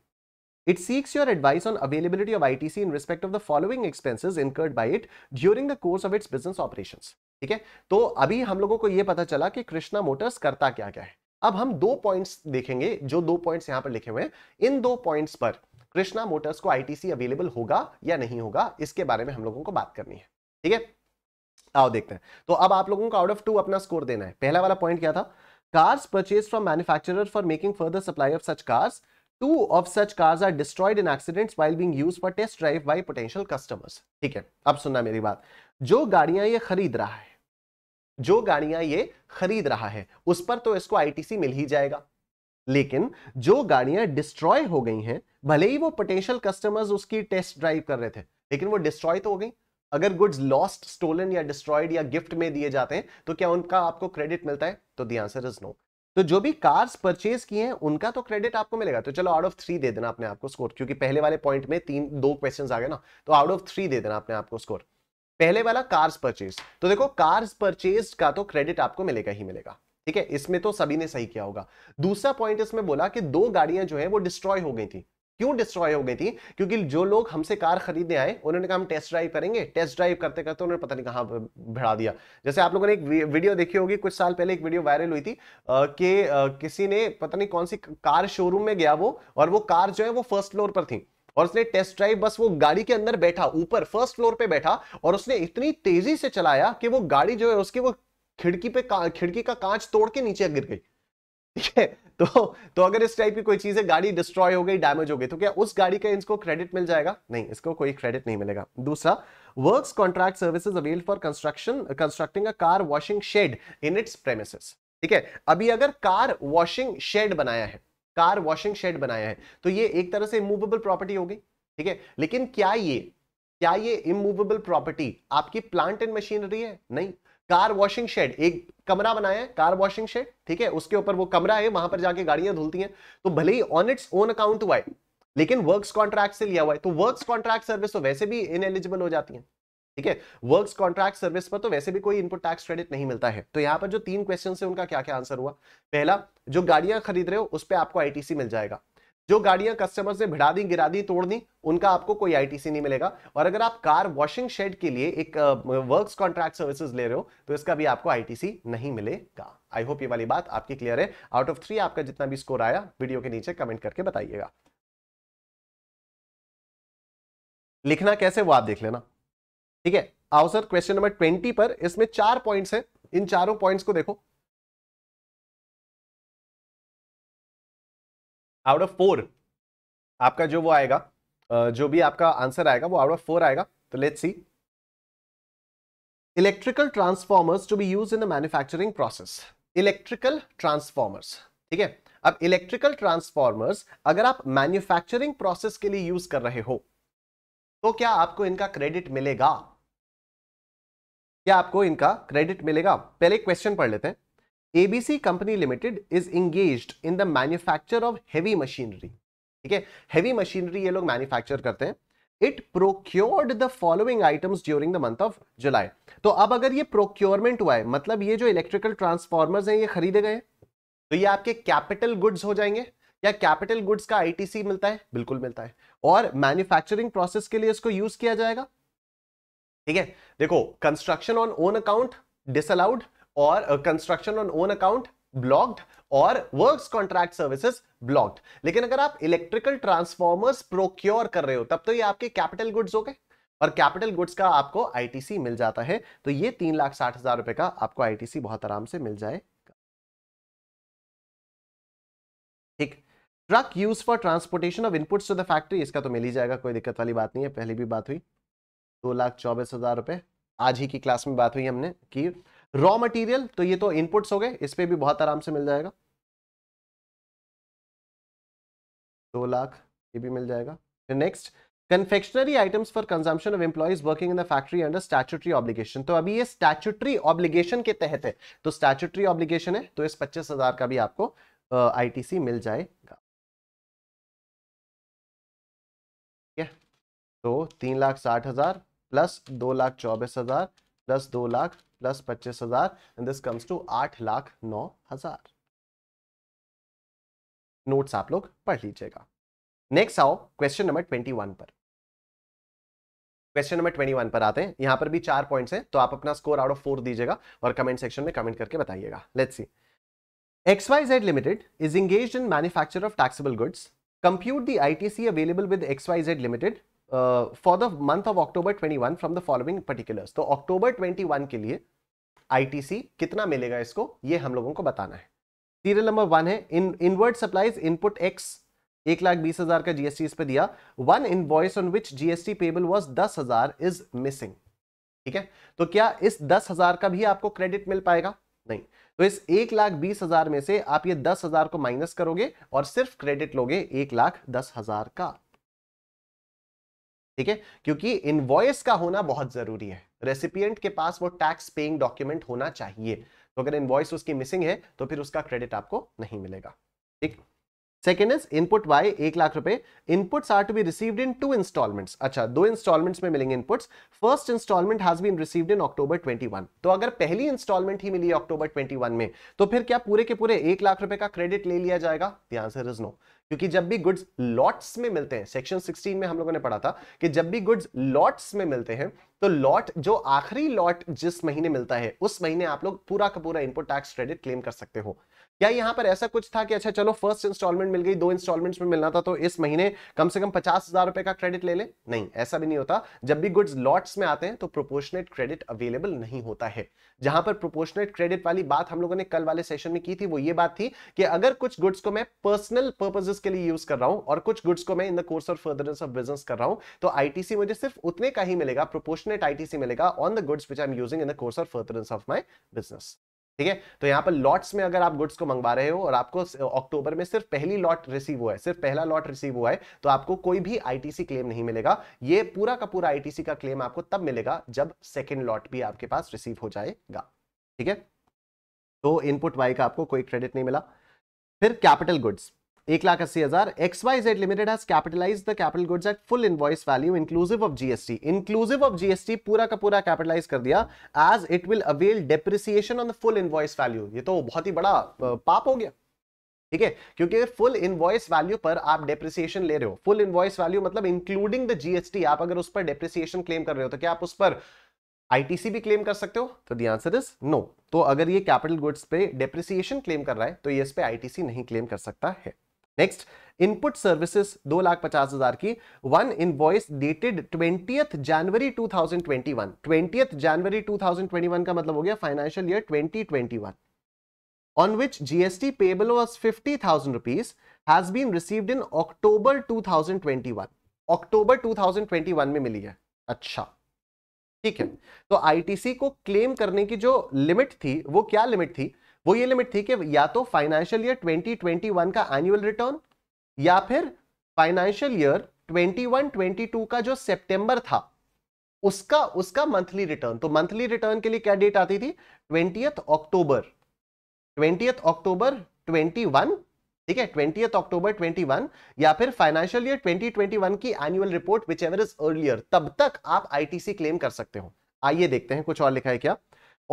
It seeks your advice on availability of ITC in respect of the following expenses incurred by it during the course of its business operations. ठीक है तो अभी हम लोगों को यह पता चला कि कृष्णा मोटर्स करता क्या क्या है अब हम दो पॉइंट्स देखेंगे जो दो पॉइंट्स यहां पर लिखे हुए हैं इन दो पॉइंट्स पर कृष्णा मोटर्स को आईटीसी अवेलेबल होगा या नहीं होगा इसके बारे में हम लोगों को बात करनी है ठीक है आओ देखते हैं तो अब आप लोगों को आउट ऑफ टू अपना स्कोर देना है पहला वाला पॉइंट क्या था cars purchased from manufacturer for making further supply of such cars two of such cars are destroyed in accidents while being used for test drive by potential customers ठीक है अब सुनना मेरी बात जो गाड़ियां ये खरीद रहा है जो गाड़ियां ये खरीद रहा है उस पर तो इसको आईटीसी मिल ही जाएगा लेकिन जो गाड़ियां डिस्ट्रॉय हो गई हैं भले ही वो पोटेंशियल कस्टमर्स उसकी टेस्ट ड्राइव कर रहे थे लेकिन वो डिस्ट्रॉय तो हो गई अगर गुड्स लॉस्ट स्टोलन या डिस्ट्रॉयड या गिफ्ट में दिए जाते हैं तो क्या उनका आपको क्रेडिट मिलता है तो दी आंसर इज नो तो जो भी कार्स परचेज किए हैं उनका तो क्रेडिट आपको मिलेगा तो चलो आउट ऑफ थ्री दे देना अपने आपको स्कोर क्योंकि पहले वाले पॉइंट में तीन दो क्वेश्चन आ गए ना तो आउट ऑफ थ्री दे देना अपने आपको स्कोर पहले वाला कार्स परचेज तो देखो कार्स परचेज का तो क्रेडिट आपको मिलेगा ही मिलेगा ठीक है इसमें तो सभी ने सही किया होगा दूसरा पॉइंट इसमें बोला कि दो गाड़ियां जो है वो डिस्ट्रॉय हो गई थी क्यों डिस्ट्रॉय हो गई थी क्योंकि जो लोग हमसे कार खरीदने आए उन्होंने कहा हम टेस्ट ड्राइव करेंगे टेस्ट ड्राइव करते करते उन्होंने पता नहीं कहाँ भिड़ा दिया जैसे आप लोगों ने एक वीडियो देखी होगी कुछ साल पहले एक वीडियो वायरल हुई थी कि किसी ने पता नहीं कौन सी कार शोरूम में गया वो और वो कार जो है वो फर्स्ट फ्लोर पर थी और उसने टेस्ट ड्राइव बस वो गाड़ी के अंदर बैठा ऊपर फर्स्ट फ्लोर पे बैठा और उसने इतनी तेजी से चलाया कि वो गाड़ी जो है उसकी वो खिड़की पे खिड़की का कांच तोड़ के नीचे गिर गई तो तो अगर इस टाइप की कोई चीज है गाड़ी डिस्ट्रॉय हो गई डैमेज हो गई तो क्या उस गाड़ी का इसको क्रेडिट मिल जाएगा नहीं इसको कोई क्रेडिट नहीं मिलेगा दूसरा works contract services avail for construction constructing a car washing shed in its premises ठीक है अभी अगर कार वॉशिंग शेड बनाया है कार वॉशिंग शेड बनाया है तो ये एक तरह से मूवेबल प्रॉपर्टी हो गई ठीक है लेकिन क्या ये क्या ये इमूवेबल प्रॉपर्टी आपकी प्लांट एंड मशीनरी है नहीं कार वॉशिंग शेड एक कमरा बनाया है कार वॉशिंग शेड ठीक है उसके ऊपर वो कमरा है वहां पर जाके गाड़ियां धुलती हैं तो भले ही ऑन इट्स ओन अकाउंट हुआ है लेकिन वर्क्स कॉन्ट्रैक्ट से लिया हुआ है तो वर्क्स कॉन्ट्रैक्ट सर्विस तो वैसे भी इन हो जाती है ठीक है वर्क्स कॉन्ट्रैक्ट सर्विस पर तो वैसे भी कोई इनपुट टैक्स क्रेडिट नहीं मिलता है तो यहाँ पर जो तीन क्वेश्चन है उनका क्या क्या आंसर हुआ पहला जो गाड़ियां खरीद रहे हो उस पर आपको आईटीसी मिल जाएगा जो गाड़ियां कस्टमर से भिड़ा दी गिरा दी तोड़ दी उनका आपको कोई आईटीसी नहीं मिलेगा और अगर आप कार वॉशिंग शेड के लिए एक वर्क्स कॉन्ट्रैक्ट सर्विसेज ले रहे हो तो इसका भी आपको आईटीसी नहीं मिलेगा आई होप ये वाली बात आपकी क्लियर है आउट ऑफ थ्री आपका जितना भी स्कोर आया वीडियो के नीचे कमेंट करके बताइएगा लिखना कैसे वो आप देख लेना ठीक है आओ सर क्वेश्चन नंबर ट्वेंटी पर इसमें चार पॉइंट्स हैं इन चारों पॉइंट्स को देखो आउट ऑफ फोर आपका जो वो आएगा जो भी आपका आंसर आएगा वो आउट ऑफ फोर आएगा तो let's see electrical transformers to be use in the manufacturing process electrical transformers ठीक है अब इलेक्ट्रिकल ट्रांसफॉर्मर्स अगर आप मैन्युफैक्चरिंग प्रोसेस के लिए यूज कर रहे हो तो क्या आपको इनका क्रेडिट मिलेगा क्या आपको इनका क्रेडिट मिलेगा पहले क्वेश्चन पढ़ लेते हैं ABC Company Limited is engaged in the manufacture of heavy machinery. ठीक है heavy machinery ये लोग manufacture करते हैं. It procured the following items during the month of July. तो अब अगर ये procurement हुआ है मतलब ये जो electrical transformers हैं ये खरीदे गए तो ये आपके capital goods हो जाएंगे या capital goods का ITC मिलता है बिल्कुल मिलता है और manufacturing process के लिए इसको use किया जाएगा ठीक है देखो construction on own account disallowed और construction on own account blocked और वर्क्स कॉन्ट्रैक्ट सर्विसेज ब्लॉक्ड लेकिन अगर आप इलेक्ट्रिकल ट्रांसफॉर्मर्स प्रोक्योर कर रहे हो तब तो ये आपके कैपिटल गुड्स हो गए और कैपिटल गुड्स का आपको आईटीसी मिल जाता है तो ये तीन लाख साठ हजार रुपए का आपको आईटीसी बहुत आराम से मिल जाएगा ठीक truck use for transportation of inputs to the factory इसका तो मिल ही जाएगा कोई दिक्कत वाली बात नहीं है पहले भी बात हुई दो लाख चौबीस हजार रुपए आज ही की क्लास में बात हुई हमने की रॉ मटेरियल तो ये तो इनपुट्स हो गए इस पर भी बहुत आराम से मिल जाएगा दो लाख ये भी मिल जाएगा फिर next confectionery items for consumption of employees working in the factory under statutory obligation तो अभी ये स्टैचुटरी ऑब्लिगेशन के तहत है तो स्टैचुटरी ऑब्लिगेशन है तो इस पच्चीस हजार का भी आपको आईटीसी uh, मिल जाएगा ठीक है तो तीन लाख साठ हजार प्लस दो लाख चौबीस हजार प्लस दो लाख प्लस पच्चीस हजार एंड दिस कम्स टू आठ लाख नौ हजार नोट्स आप लोग पढ़ लीजिएगा नेक्स्ट आओ क्वेश्चन नंबर ट्वेंटी वन पर क्वेश्चन नंबर ट्वेंटी वन पर आते हैं यहां पर भी चार पॉइंट्स हैं तो आप अपना स्कोर आउट ऑफ फोर दीजिएगा और कमेंट सेक्शन में कमेंट करके बताइएगा let's see is engage in manufacture of taxable goods compute goods. Compute available with X Y Z limited uh, for the month of October 21 from the following particulars. तो October 21 के लिए ITC कितना मिलेगा इसको ये हम लोगों को बताना है सीरियल नंबर वन है in inward supplies input X एक लाख बीस हजार का जीएसटी इस पर दिया one in invoice on which GST payable was दस हजार इज मिसिंग ठीक है तो क्या इस दस हजार का भी आपको क्रेडिट मिल पाएगा नहीं तो इस एक लाख बीस हजार में से आप ये दस हजार को माइनस करोगे और सिर्फ क्रेडिट लोगे एक लाख दस हजार का ठीक है क्योंकि इनवॉइस का होना बहुत जरूरी है रेसिपियंट के पास वो टैक्स पेइंग डॉक्यूमेंट होना चाहिए तो अगर इनवॉइस उसकी मिसिंग है तो फिर उसका क्रेडिट आपको नहीं मिलेगा ठीक सेकेंड इज इनपुट बाय एक लाख रुपए inputs are to be received in two installments अच्छा दो इंस्टॉलमेंट्स में मिलेंगे inputs first installment has been received in October 21 तो अगर पहली इंस्टॉलमेंट ही मिली अक्टूबर 21 में तो फिर क्या पूरे के पूरे एक लाख रुपए का क्रेडिट ले लिया जाएगा आंसर इज नो क्योंकि जब भी गुड्स लॉट्स में मिलते हैं सेक्शन 16 में हम लोगों ने पढ़ा था कि जब भी गुड्स लॉट्स में मिलते हैं तो लॉट जो आखिरी लॉट जिस महीने मिलता है उस महीने आप लोग पूरा का पूरा इनपुट टैक्स क्रेडिट क्लेम कर सकते हो या यहां पर ऐसा कुछ था कि अच्छा चलो फर्स्ट इंस्टॉलमेंट मिल गई दो इंस्टॉलमेंट्स में मिलना था तो इस महीने कम से कम पचास हजार रुपए का क्रेडिट ले ले नहीं ऐसा भी नहीं होता जब भी गुड्स लॉट्स में आते हैं तो प्रोपोर्शनेट क्रेडिट अवेलेबल नहीं होता है जहां पर प्रोपोर्शनेट क्रेडिट वाली बात हम लोगों ने कल वाले सेशन में की थी वो ये बात थी कि अगर कुछ गुड्स को मैं पर्सनल पर्पजेस के लिए यूज कर रहा हूं और कुछ गुड्स को मैं in the course of furtherance of business कर रहा हूं तो आईटीसी मुझे सिर्फ उतने का ही मिलेगा प्रोपोर्शन proportionate ITC मिलेगा on the goods which I am using in the course or furtherance of my business ठीक है तो यहाँ पर लॉट्स में अगर आप गुड्स को मंगवा रहे हो और आपको अक्टूबर में सिर्फ पहली लॉट रिसीव हुआ है सिर्फ पहला लॉट रिसीव हुआ है तो आपको कोई भी आईटीसी क्लेम नहीं मिलेगा ये पूरा का पूरा आईटीसी का क्लेम आपको तब मिलेगा जब सेकेंड लॉट भी आपके पास रिसीव हो जाएगा ठीक है तो इनपुट वाई का आपको कोई क्रेडिट नहीं मिला फिर कैपिटल गुड्स एक लाख अस्सी हजार X Y Z limited has capitalize the capital goods at full invoice value inclusive of GST inclusive of GST पूरा का पूरा कैपिटलाइज कर दिया as it will avail depreciation on the full invoice value ये तो बहुत ही बड़ा पाप हो गया ठीक है क्योंकि फुल इनवॉइस वैल्यू पर आप डेप्रिसिएशन ले रहे हो फुल इनवॉइस वैल्यू मतलब इंक्लूडिंग द जीएसटी आप अगर उस पर डेप्रिसिएशन क्लेम कर रहे हो तो क्या आप उस पर आईटीसी भी क्लेम कर सकते हो तो दी आंसर इज नो तो अगर ये कैपिटल गुड्स पे डेप्रिसिएशन क्लेम कर रहा है तो ये इस पे आईटीसी नहीं क्लेम कर सकता है नेक्स्ट इनपुट सर्विसेज दो लाख पचास हजार की one invoice dated twentieth January 2021 twentieth January 2021 का मतलब हो गया financial year 2021 on which GST payable in 50,000 two thousand twenty one in to 2021. Twenty 2021 में मिली है अच्छा ठीक है तो आईटीसी को क्लेम करने की जो लिमिट थी वो क्या लिमिट थी वो ये लिमिट थी कि या तो फाइनेंशियल ईयर 2021 का एनुअल रिटर्न या फिर फाइनेंशियल ईयर 21 22 का जो सितंबर था उसका उसका मंथली रिटर्न तो मंथली रिटर्न के लिए क्या डेट आती थी ट्वेंटी अक्टूबर ट्वेंटी अक्टूबर 21 ठीक है ट्वेंटी अक्टूबर 21 या फिर फाइनेंशियल ईयर 2021 की annual report whichever is earlier तब तक आप आईटीसी क्लेम कर सकते हो आइए देखते हैं कुछ और लिखा है क्या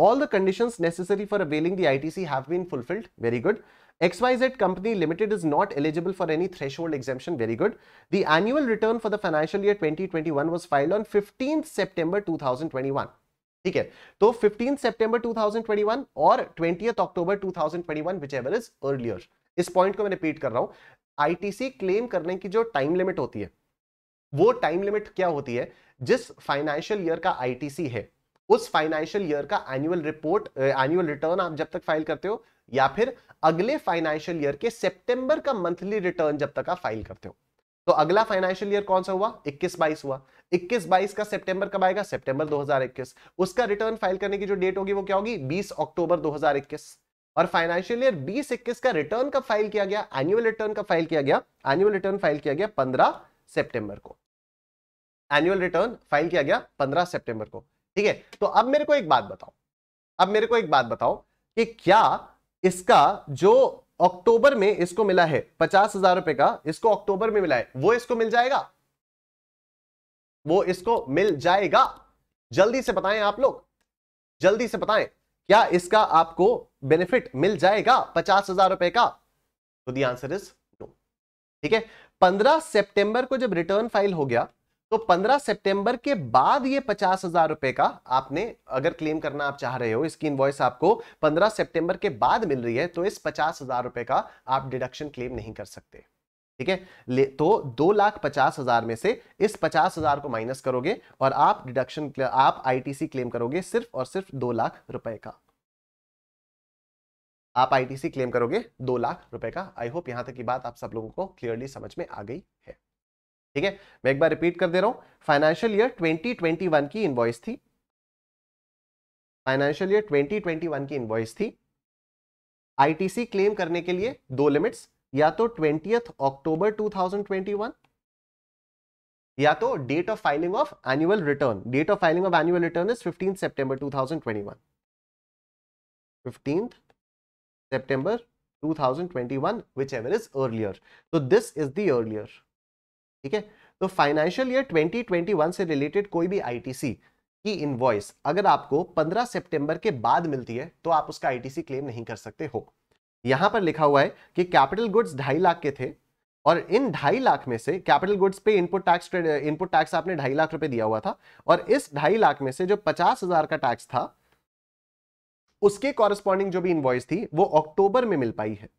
All the conditions necessary for availing the ITC have been fulfilled. Very good. XYZ Company Limited is not eligible for any threshold exemption. Very good. The annual return for the financial year 2021 was filed on 15th September 2021. ठीक है तो 15 सितंबर 2021 और 20 अक्टूबर 2021 whichever is earlier इस point को मैं repeat कर रहा हूं आईटीसी क्लेम करने की जो टाइम लिमिट होती है वो टाइम लिमिट क्या होती है जिस फाइनेंशियल ईयर का आईटीसी है उस फाइनेंशियल ईयर का एनुअल रिपोर्ट एनुअल रिटर्न आप जब तक फाइल करते हो या फिर अगले फाइनेंशियल ईयर के सितंबर का मंथली रिटर्न जब तक आप फाइल करते हो तो अगला फाइनेंशियल ईयर कौन सा हुआ 21 22 हुआ 21 22 का सितंबर कब आएगा सितंबर 2021 उसका रिटर्न फाइल करने की जो डेट होगी वो क्या होगी 20 अक्टूबर 2021 और फाइनेंशियल ईयर 20 21 का रिटर्न कब फाइल किया गया एनुअल रिटर्न कब फाइल किया गया एनुअल रिटर्न फाइल किया गया 15 सितंबर को एनुअल रिटर्न फाइल किया गया 15 सितंबर को ठीक है तो अब मेरे को एक बात बताओ अब मेरे को एक बात बताओ कि क्या इसका जो अक्टूबर में इसको मिला है पचास हजार रुपए का इसको अक्टूबर में मिला है वो इसको मिल जाएगा वो इसको मिल जाएगा जल्दी से बताएं आप लोग जल्दी से बताएं क्या इसका आपको बेनिफिट मिल जाएगा पचास हजार रुपए का तो दी आंसर इज नो ठीक है पंद्रह सितंबर को जब रिटर्न फाइल हो गया तो 15 सितंबर के बाद ये पचास हजार रुपए का आपने अगर क्लेम करना आप चाह रहे हो इसकी इनवॉइस आपको 15 सितंबर के बाद मिल रही है तो इस पचास हजार रुपए का आप डिडक्शन क्लेम नहीं कर सकते ठीक है तो दो लाख पचास हजार में से इस पचास हजार को माइनस करोगे और आप डिडक्शन आप आईटीसी क्लेम करोगे सिर्फ और सिर्फ दो लाख रुपए का आप आईटीसी क्लेम करोगे दो लाख रुपए का आई होप यहां तक की बात आप सब लोगों को क्लियरली समझ में आ गई है ठीक है मैं एक बार रिपीट कर दे रहा हूं फाइनेंशियल ईयर 2021 की इन्वॉइस थी फाइनेंशियल ईयर 2021 की इन्वॉइस थी आईटीसी क्लेम करने के लिए दो लिमिट्स या तो ट्वेंटियथ अक्टूबर 2021 या तो date of filing of annual return date of filing of annual return is fifteen September 2021 thousand twenty one whichever is earlier तो दिस इज दर्लियर ठीक है तो फाइनेंशियल ईयर 2021 से रिलेटेड कोई भी आईटीसी की इनवॉइस अगर आपको 15 सितंबर के बाद मिलती है तो आप उसका आईटीसी क्लेम नहीं कर सकते हो यहां पर लिखा हुआ है कि कैपिटल गुड्स ढाई लाख के थे और इन ढाई लाख में से कैपिटल गुड्स पे इनपुट टैक्स इनपुट टैक्स आपने ढाई लाख रुपए दिया हुआ था और इस ढाई लाख में से जो पचास हजार का टैक्स था उसके कॉरेस्पॉन्डिंग जो भी इनवॉइस थी वो अक्टूबर में मिल पाई है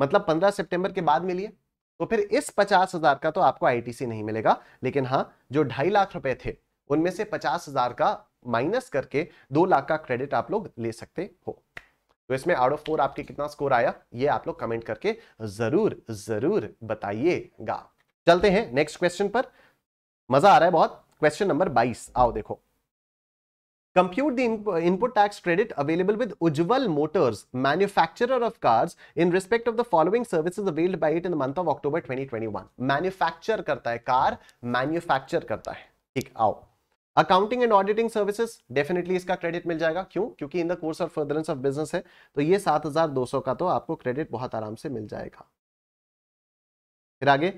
मतलब पंद्रह सितंबर के बाद मिली है तो फिर इस पचास हजार का तो आपको आईटीसी नहीं मिलेगा लेकिन हाँ जो ढाई लाख रुपए थे उनमें से पचास हजार का माइनस करके दो लाख का क्रेडिट आप लोग ले सकते हो तो इसमें आउट ऑफ फोर आपके कितना स्कोर आया ये आप लोग कमेंट करके जरूर जरूर बताइएगा चलते हैं नेक्स्ट क्वेश्चन पर मजा आ रहा है बहुत क्वेश्चन नंबर बाईस आओ देखो Compute the input tax credit available with Ujjwal Motors, manufacturer of cars, in respect of the following services availed by it in the month of October 2021. Manufacture करता है कार, manufacture करता है. ठीक आओ. Accounting and auditing services definitely इसका credit मिल जाएगा क्यों क्योंकि in the course of furtherance of business है तो ये 7200 का तो आपको क्रेडिट बहुत आराम से मिल जाएगा फिर आगे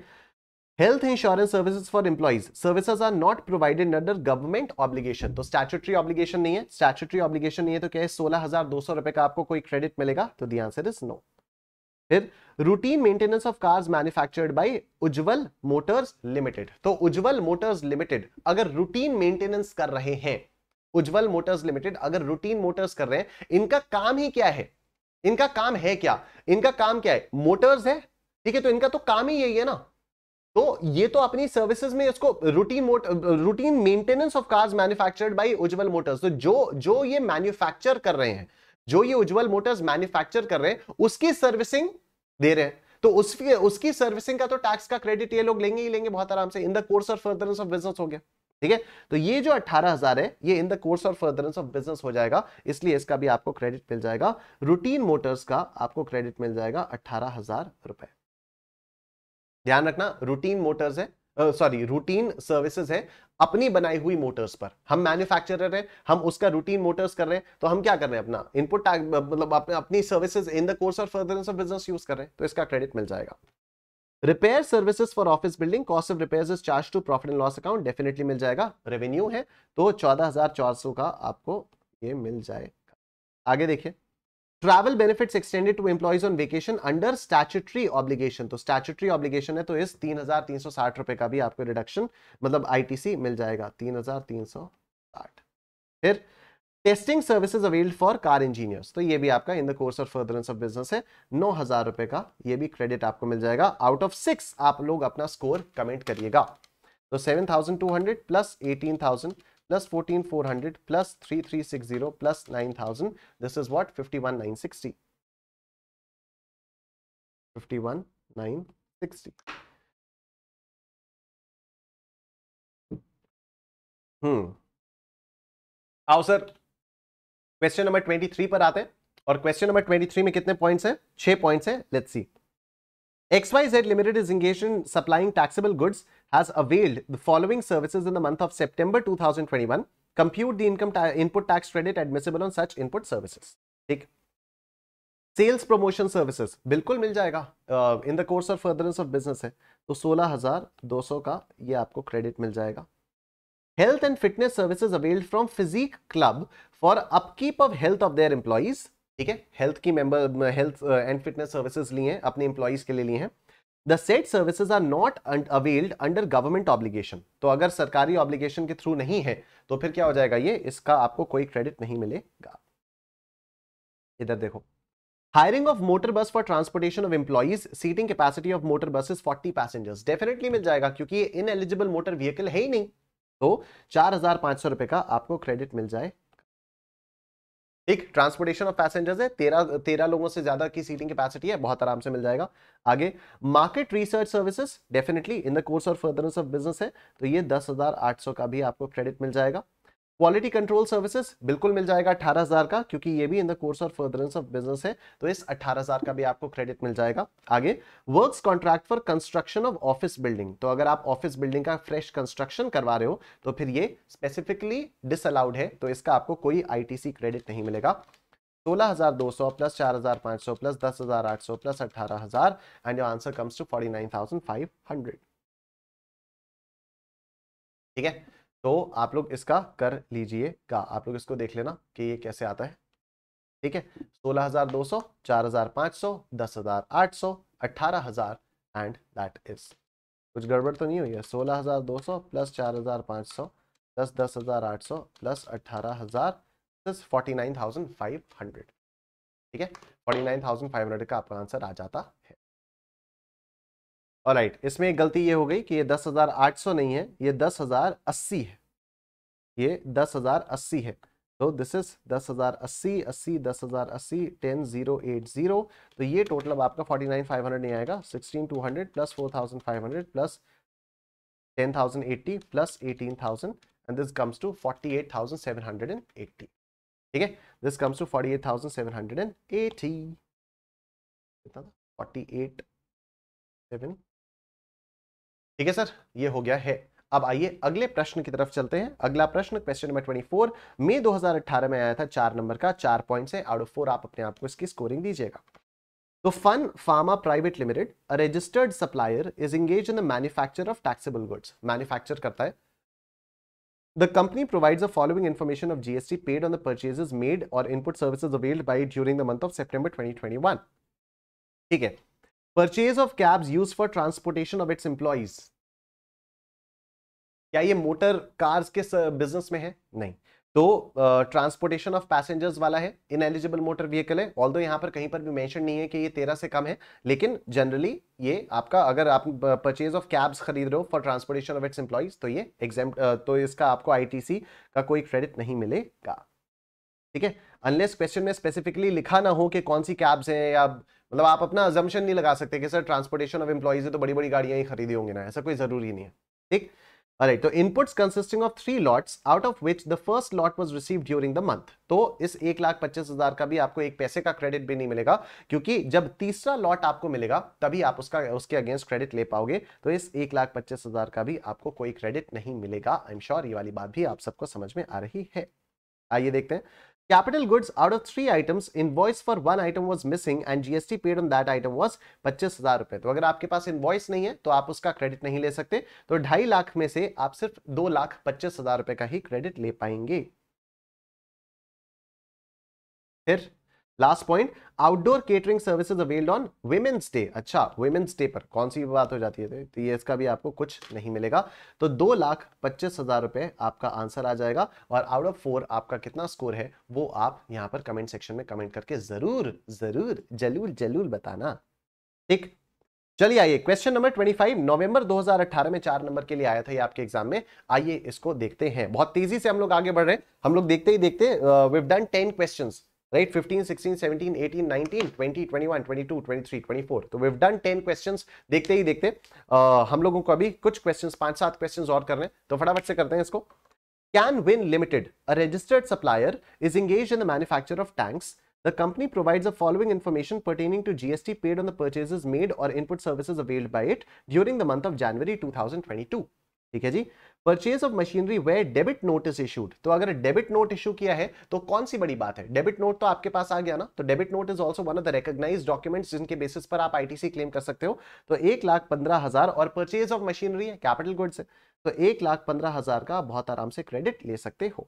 health insurance services for employees services are not provided under government obligation तो स्टैचुटरी ऑब्लिगेशन नहीं है स्टैचुटरी ऑब्लिगेशन नहीं है तो क्या है सोलह हजार दो सौ रुपए का आपको कोई क्रेडिट मिलेगा तो दी आंसर इज नो फिर routine maintenance of cars manufactured by Ujjwal motors limited तो उज्जवल मोटर्स लिमिटेड अगर रूटीन मेंटेनेंस कर रहे हैं उज्जवल मोटर्स लिमिटेड अगर रूटीन मोटर्स कर रहे हैं इनका काम ही क्या है इनका काम है क्या इनका काम क्या है मोटर्स है ठीक है तो इनका तो काम ही यही है ना तो ये तो अपनी सर्विसेज में इसको रूटीन मोट routine maintenance of cars manufactured by Ujjwal motors तो जो जो ये मैन्युफैक्चर कर रहे हैं जो ये उज्जवल मोटर्स मैन्युफैक्चर कर रहे हैं उसकी सर्विसिंग दे रहे हैं तो उसकी उसकी सर्विसिंग का तो टैक्स का क्रेडिट ये लोग लेंगे ही लेंगे बहुत आराम से in the course of furtherance of business हो गया ठीक है तो ये जो अट्ठारह हजार है ये in the course of furtherance of business हो जाएगा इसलिए इसका भी आपको क्रेडिट मिल जाएगा रूटीन मोटर्स का आपको क्रेडिट मिल जाएगा अट्ठारह हजार रुपए ध्यान रखना रूटीन मोटर्स है सॉरी रूटीन सर्विसेज है अपनी बनाई हुई मोटर्स पर हम मैन्युफैक्चरर हैं हम उसका रूटीन मोटर्स कर रहे हैं तो हम क्या कर रहे हैं अपना इनपुट टैग मतलब अपनी services in the course of furtherance of business use कर रहे हैं तो इसका क्रेडिट मिल जाएगा repair services for office building cost of repair is charge to profit and loss account definitely मिल जाएगा रेवेन्यू है तो चौदह का आपको ये मिल जाएगा आगे देखिए travel benefits extended to employees on vacation under statutory obligation तो स्टैचुटरी ऑब्लिगेशन है तो इस तीन हजार तीन सौ साठ रुपए का भी आपको रिडक्शन मतलब आईटीसी मिल जाएगा तीन हजार तीन सौ साठ फिर testing services availed for car engineers तो ये भी आपका in the course of furtherance of business है नौ हजार रुपए का ये भी क्रेडिट आपको मिल जाएगा आउट ऑफ सिक्स आप लोग अपना स्कोर कमेंट करिएगा तो seven thousand two hundred plus eighteen thousand plus 14400 plus 3360 plus 9000. This is what? 51960. 51960. हम्म आओ सर क्वेश्चन नंबर 23 पर आते हैं और क्वेश्चन नंबर 23 में कितने पॉइंट्स हैं छह पॉइंट्स हैं let's see XYZ Limited is engaged in supplying taxable goods, has availed the following services in the month of September 2021. Compute the income ta input tax credit admissible on such input services. Sales promotion services. Services बिल्कुल मिल जाएगा in the course of furtherance of business है तो 16,200 का ये आपको credit मिल जाएगा health and fitness services availed from physique club for upkeep of health of their employees ठीक है हेल्थ की member health and fitness services लिए हैं अपने इंप्लॉइज के लिए लिए हैं the set services are not availed under government obligation तो अगर सरकारी ऑब्लिगेशन के थ्रू नहीं है तो फिर क्या हो जाएगा ये इसका आपको कोई क्रेडिट नहीं मिलेगा इधर देखो hiring of motor bus for transportation of employees seating capacity of motor buses 40 passengers definitely मिल जाएगा क्योंकि ये एलिजिबल मोटर व्हीकल है ही नहीं तो चार हजार पांच सौ रुपए का आपको क्रेडिट मिल जाए एक ट्रांसपोर्टेशन ऑफ पैसेंजर्स है तेरह तेरह लोगों से ज्यादा की सीटिंग कैपेसिटी है बहुत आराम से मिल जाएगा आगे market research services definitely in the course और फर्दरस ऑफ बिजनेस है तो ये दस हजार आठ सौ का भी आपको क्रेडिट मिल जाएगा क्वालिटी कंट्रोल सर्विसेज बिल्कुल मिल जाएगा 18000 का क्योंकि ये भी in the course of furtherance of business है तो इस 18000 का भी आपको क्रेडिट मिल जाएगा आगे works contract for construction of office building तो अगर आप ऑफिस बिल्डिंग का फ्रेश कंस्ट्रक्शन करवा रहे हो तो फिर ये स्पेसिफिकली डिसअलाउड है तो इसका आपको कोई आई क्रेडिट नहीं मिलेगा 16,200 plus 4,500 plus 10,800 plus 18,000 and your answer comes to 49,500 ठीक है तो आप लोग इसका कर लीजिएगा आप लोग इसको देख लेना कि ये कैसे आता है ठीक है सोलह हजार दो सौ चार हजार पाँच सौ दस हजार आठ सौ अट्ठारह हजार एंड दैट इज कुछ गड़बड़ तो नहीं हुई है सोलह हजार दो सौ प्लस चार हजार पांच सौ प्लस दस हजार आठ सौ प्लस अट्ठारह हजार plus forty nine thousand five hundred ठीक है forty nine thousand five hundred का आपका आंसर आ जाता है राइट right, इसमें गलती ये हो गई कि ये दस हज़ार आठ सौ नहीं है ये दस हज़ार अस्सी है ये दस हज़ार अस्सी है तो दिस इज दस हज़ार अस्सी अस्सी दस हज़ार अस्सी टेन ज़ीरो एट ज़ीरो तो ये टोटल आपका फोर्टी नाइन फाइव हंड्रेड नहीं आएगा sixteen two hundred plus four thousand five hundred plus ten thousand eighty plus eighteen thousand and this comes to forty eight thousand seven hundred and eighty ठीक है this comes to forty eight thousand seven hundred and eighty कितना था forty eight seven ठीक है sir ये हो गया है अब आइए अगले प्रश्न की तरफ चलते हैं अगला प्रश्न क्वेश्चन नंबर दो हजार अठारह में आया था चार नंबर का चार पॉइंट है आउट ऑफ फोर आप अपने आप को इसकी स्कोरिंग दीजिएगा तो Fun Pharma Private Limited registered supplier is engage in the manufacture of taxable goods manufacture करता है The company provides the following information of GST paid on the purchases made or input services availed by it during the month of September 2021. ठीक है purchase of cabs use for transportation of its employees क्या ये motor cars के business में है नहीं तो transportation of passengers वाला है इन एलिजिबल मोटर व्हीकल है ऑल दो यहां पर कहीं पर भी मेंशन नहीं है कि ये तेरह से कम है लेकिन जनरली ये आपका अगर आप परचेज ऑफ कैब्स खरीद रहे हो for transportation of its employees तो ये एग्जाम uh, तो इसका आपको आई का कोई क्रेडिट नहीं मिलेगा ठीक है अनलेस क्वेश्चन में स्पेसिफिकली लिखा ना हो कि कौन सी कैब्स हैं या मतलब आप अपना अजम्पन नहीं लगा सकते कि सर ट्रांसपोर्टेशन ऑफ एम्प्लॉयज है तो बड़ी बड़ी गाड़ियां ही खरीदी होंगी ना ऐसा कोई जरूरी नहीं है ठीक अरे तो inputs consisting of three lots out of which the first lot was receive during the month तो इस एक लाख पच्चीस हजार का भी आपको एक पैसे का क्रेडिट भी नहीं मिलेगा क्योंकि जब तीसरा लॉट आपको मिलेगा तभी आप उसका उसके अगेंस्ट क्रेडिट ले पाओगे तो इस एक लाख पच्चीस हजार का भी आपको कोई क्रेडिट नहीं मिलेगा आई एम श्योर ये वाली बात भी आप सबको समझ में आ रही है आइए देखते हैं goods out of three items in invoice for one item was missing and GST paid on that item was पच्चीस हजार रुपए तो अगर आपके पास इन्वॉइस नहीं है तो आप उसका क्रेडिट नहीं ले सकते तो ढाई लाख में से आप सिर्फ दो लाख पच्चीस हजार रुपए का ही क्रेडिट ले पाएंगे फिर last point outdoor catering services availed on women's day अच्छा वुमेन्स डे पर कौन सी बात हो जाती है तो, तो ये इसका भी आपको कुछ नहीं मिलेगा तो दो लाख पच्चीस हजार रुपए आपका आंसर आ जाएगा और आउट ऑफ फोर आपका कितना स्कोर है वो आप यहाँ पर कमेंट सेक्शन में कमेंट करके जरूर जरूर जलूल जलूल बताना ठीक चलिए आइए क्वेश्चन नंबर 25 नवंबर 2018 में चार नंबर के लिए आया था ये आपके एग्जाम में आइए इसको देखते हैं बहुत तेजी से हम लोग आगे बढ़ रहे हैं हम लोग देखते ही देखते we've done ten questions right 15 16 17 18 19 20 21 22 23 24 तो we've done 10 questions देखते ही देखते आ, हम लोगों को अभी कुछ questions पांच सात questions और करने हैं तो फटाफट से करते हैं इसको Can Win Limited, a registered supplier, is engaged in the manufacture of tanks. The company provides the following information pertaining to GST paid on the purchases made or input services availed by it during the month of January 2022. ठीक है जी purchase of machinery way debit note is issued तो अगर debit note issue किया है तो कौन सी बड़ी बात है डेबिट नोट तो आपके पास आ गया ना तो debit note is also one of the recognise document जिनके बेसिस पर आप आई क्लेम कर सकते हो तो एक लाख पंद्रह हजार और परचेज ऑफ मशीनरी है कैपिटल गुड्स है तो एक लाख पंद्रह हजार का बहुत आराम से क्रेडिट ले सकते हो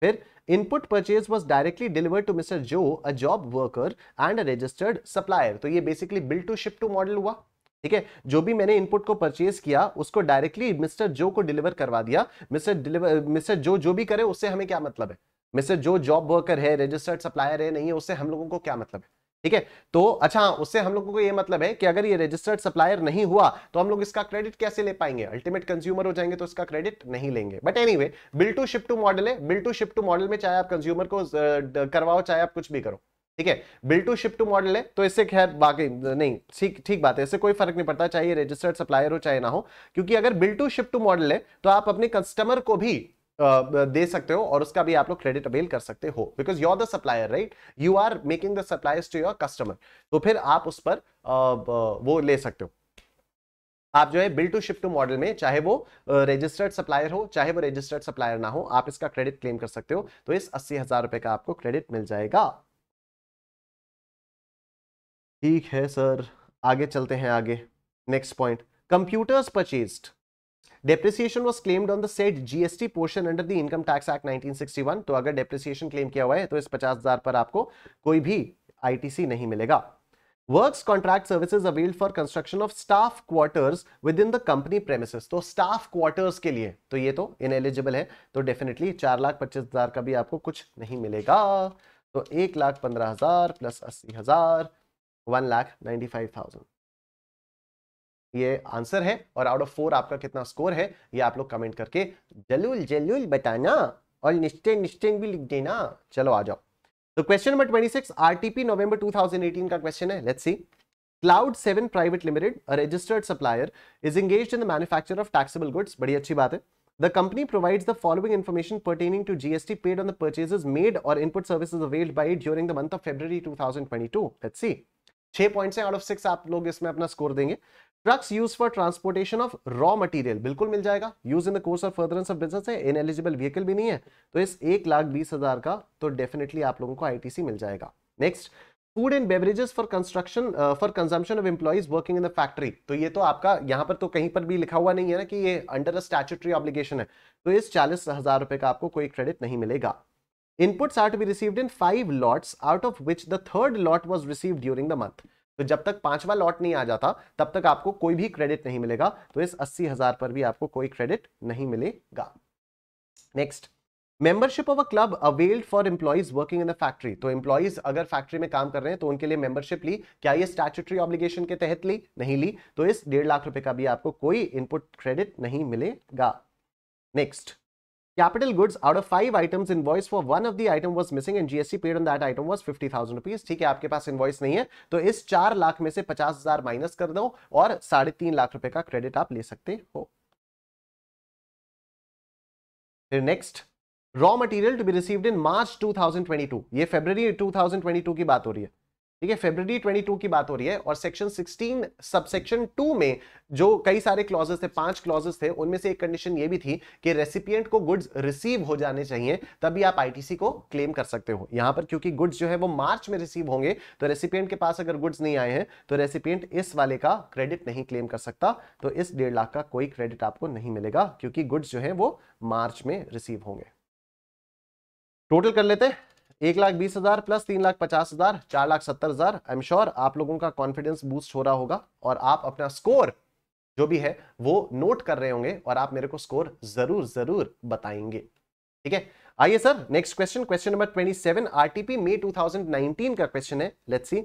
फिर input purchase was directly delivered to mister Joe a job worker and a registered supplier तो ये basically bill to ship to model हुआ ठीक है जो भी मैंने इनपुट को परचेज किया उसको डायरेक्टली मिस्टर जो को डिलीवर करवा दिया मिस्टर डिलीवर मिस्टर जो जो भी करे उससे हमें क्या मतलब है मिस्टर जो जॉब वर्कर है रजिस्टर्ड सप्लायर है नहीं है उससे हम लोगों को क्या मतलब है ठीक है तो अच्छा उससे हम लोगों को ये मतलब है कि अगर ये रजिस्टर्ड सप्लायर नहीं हुआ तो हम लोग इसका क्रेडिट कैसे ले पाएंगे अल्टीमेट कंज्यूमर हो जाएंगे तो इसका क्रेडिट नहीं लेंगे but anyway bill to ship to model है bill to shift to model में चाहे आप कंज्यूमर को करवाओ चाहे आप कुछ भी करो ठीक है bill to ship to model है तो इससे खैर बाकी नहीं ठीक ठीक बात है इससे कोई फर्क नहीं पड़ता चाहे रजिस्टर्ड सप्लायर हो चाहे ना हो क्योंकि अगर bill to ship to model है तो आप अपने कस्टमर को भी दे सकते हो और उसका भी आप लोग क्रेडिट अवेल कर सकते हो because you are the supplier right you are making the suppliers to your customer तो फिर आप उस पर वो ले सकते हो आप जो है bill to ship to model में चाहे वो रजिस्टर्ड सप्लायर हो चाहे वो रजिस्टर्ड सप्लायर ना हो आप इसका क्रेडिट क्लेम कर सकते हो तो इस अस्सी हजार रुपए का आपको क्रेडिट मिल जाएगा ठीक है सर आगे चलते हैं आगे next point computers purchased depreciation was claimed on the said GST portion under the income tax act 1961 तो अगर डेप्रिसिएशन क्लेम किया हुआ है तो इस 50,000 पर आपको कोई भी आईटीसी नहीं मिलेगा works contract services availed for construction of staff quarters within the company premises तो स्टाफ क्वार्टर्स के लिए तो ये तो इन एलिजिबल है तो डेफिनेटली चार लाख पच्चीस हजार का भी आपको कुछ नहीं मिलेगा तो एक लाख पंद्रह हजार प्लस अस्सी हजार one lakh ninety five thousand ये आंसर है और आउट ऑफ फोर आपका कितना स्कोर है ये आप लोग कमेंट करके जलूल जलूल बताना और निश्चय निश्चय भी लिख देना चलो आ जाओ तो question number twenty six R RTP November two thousand eighteen का क्वेश्चन है let's see Cloud Seven Private Limited registered supplier is engage in the manufacture of taxable goods बड़ी अच्छी बात है The company provides the following information pertaining to GST paid on the purchases made or input services availed by it during the month of February 2022. Let's see. छह point out of six आप लोग इसमें अपना score देंगे trucks use for transportation of raw material बिल्कुल मिल जाएगा use in the course of further of business है इन एलिजिबल व्हीकल भी नहीं है तो इस एक लाख बीस हजार का तो डेफिनेटली आप लोगों को आईटीसी मिल जाएगा next food and beverages for construction for consumption of employees working in the factory तो ये तो आपका यहाँ पर तो कहीं पर भी लिखा हुआ नहीं है ना कि ये अंडर अ स्टैचुटरी ऑब्लिगेशन है तो इस चालीस हजार रुपए का आपको कोई क्रेडिट नहीं मिलेगा inputs are to be received in five lots out of which the third lot was receive during the month तो जब तक पांचवा लॉट नहीं आ जाता तब तक आपको कोई भी क्रेडिट नहीं मिलेगा तो इस अस्सी हजार पर भी आपको कोई क्रेडिट नहीं मिलेगा next membership of a club availed for employees working in a factory तो एम्प्लॉयज अगर फैक्ट्री में काम कर रहे हैं तो उनके लिए मेंबरशिप ली क्या ये स्टैचुटरी ऑब्लिगेशन के तहत ली नहीं ली तो इस डेढ़ लाख रुपए का भी आपको कोई इनपुट क्रेडिट नहीं मिलेगा next out of five of invoice for one of of item was missing and and paid on on item was fifty thousand rupees ठीक है आपके पास इनवॉइस नहीं है तो इस चार लाख में से पचास हजार माइनस कर दो और साढ़े तीन लाख रुपए का क्रेडिट आप ले सकते हो फिर next raw material to be received in March 2022 ये फरवरी 2022 की बात हो रही है ठीक है फेबररी 22 की बात हो रही है और सेक्शन 16 सबसेक्शन 2 में जो कई सारे क्लॉजेस थे पांच क्लॉजेस थे उनमें से एक कंडीशन ये भी थी कि रेसिपियंट को गुड्स रिसीव हो जाने चाहिए तभी आप आईटीसी को क्लेम कर सकते हो यहां पर क्योंकि गुड्स जो है वो मार्च में रिसीव होंगे तो रेसिपियंट के पास अगर गुड्स नहीं आए हैं तो रेसिपियंट इस वाले का क्रेडिट नहीं क्लेम कर सकता तो इस डेढ़ लाख का कोई क्रेडिट आपको नहीं मिलेगा क्योंकि गुड्स जो है वो मार्च में रिसीव होंगे टोटल कर लेते हैं एक लाख बीस हजार प्लस तीन लाख पचास हजार चार लाख सत्तर हजार आई एम श्योर आप लोगों का कॉन्फिडेंस बूस्ट हो रहा होगा और आप अपना स्कोर जो भी है वो नोट कर रहे होंगे और आप मेरे को स्कोर जरूर जरूर बताएंगे ठीक है आइए sir next question question number twenty seven R May two thousand nineteen का क्वेश्चन है let's see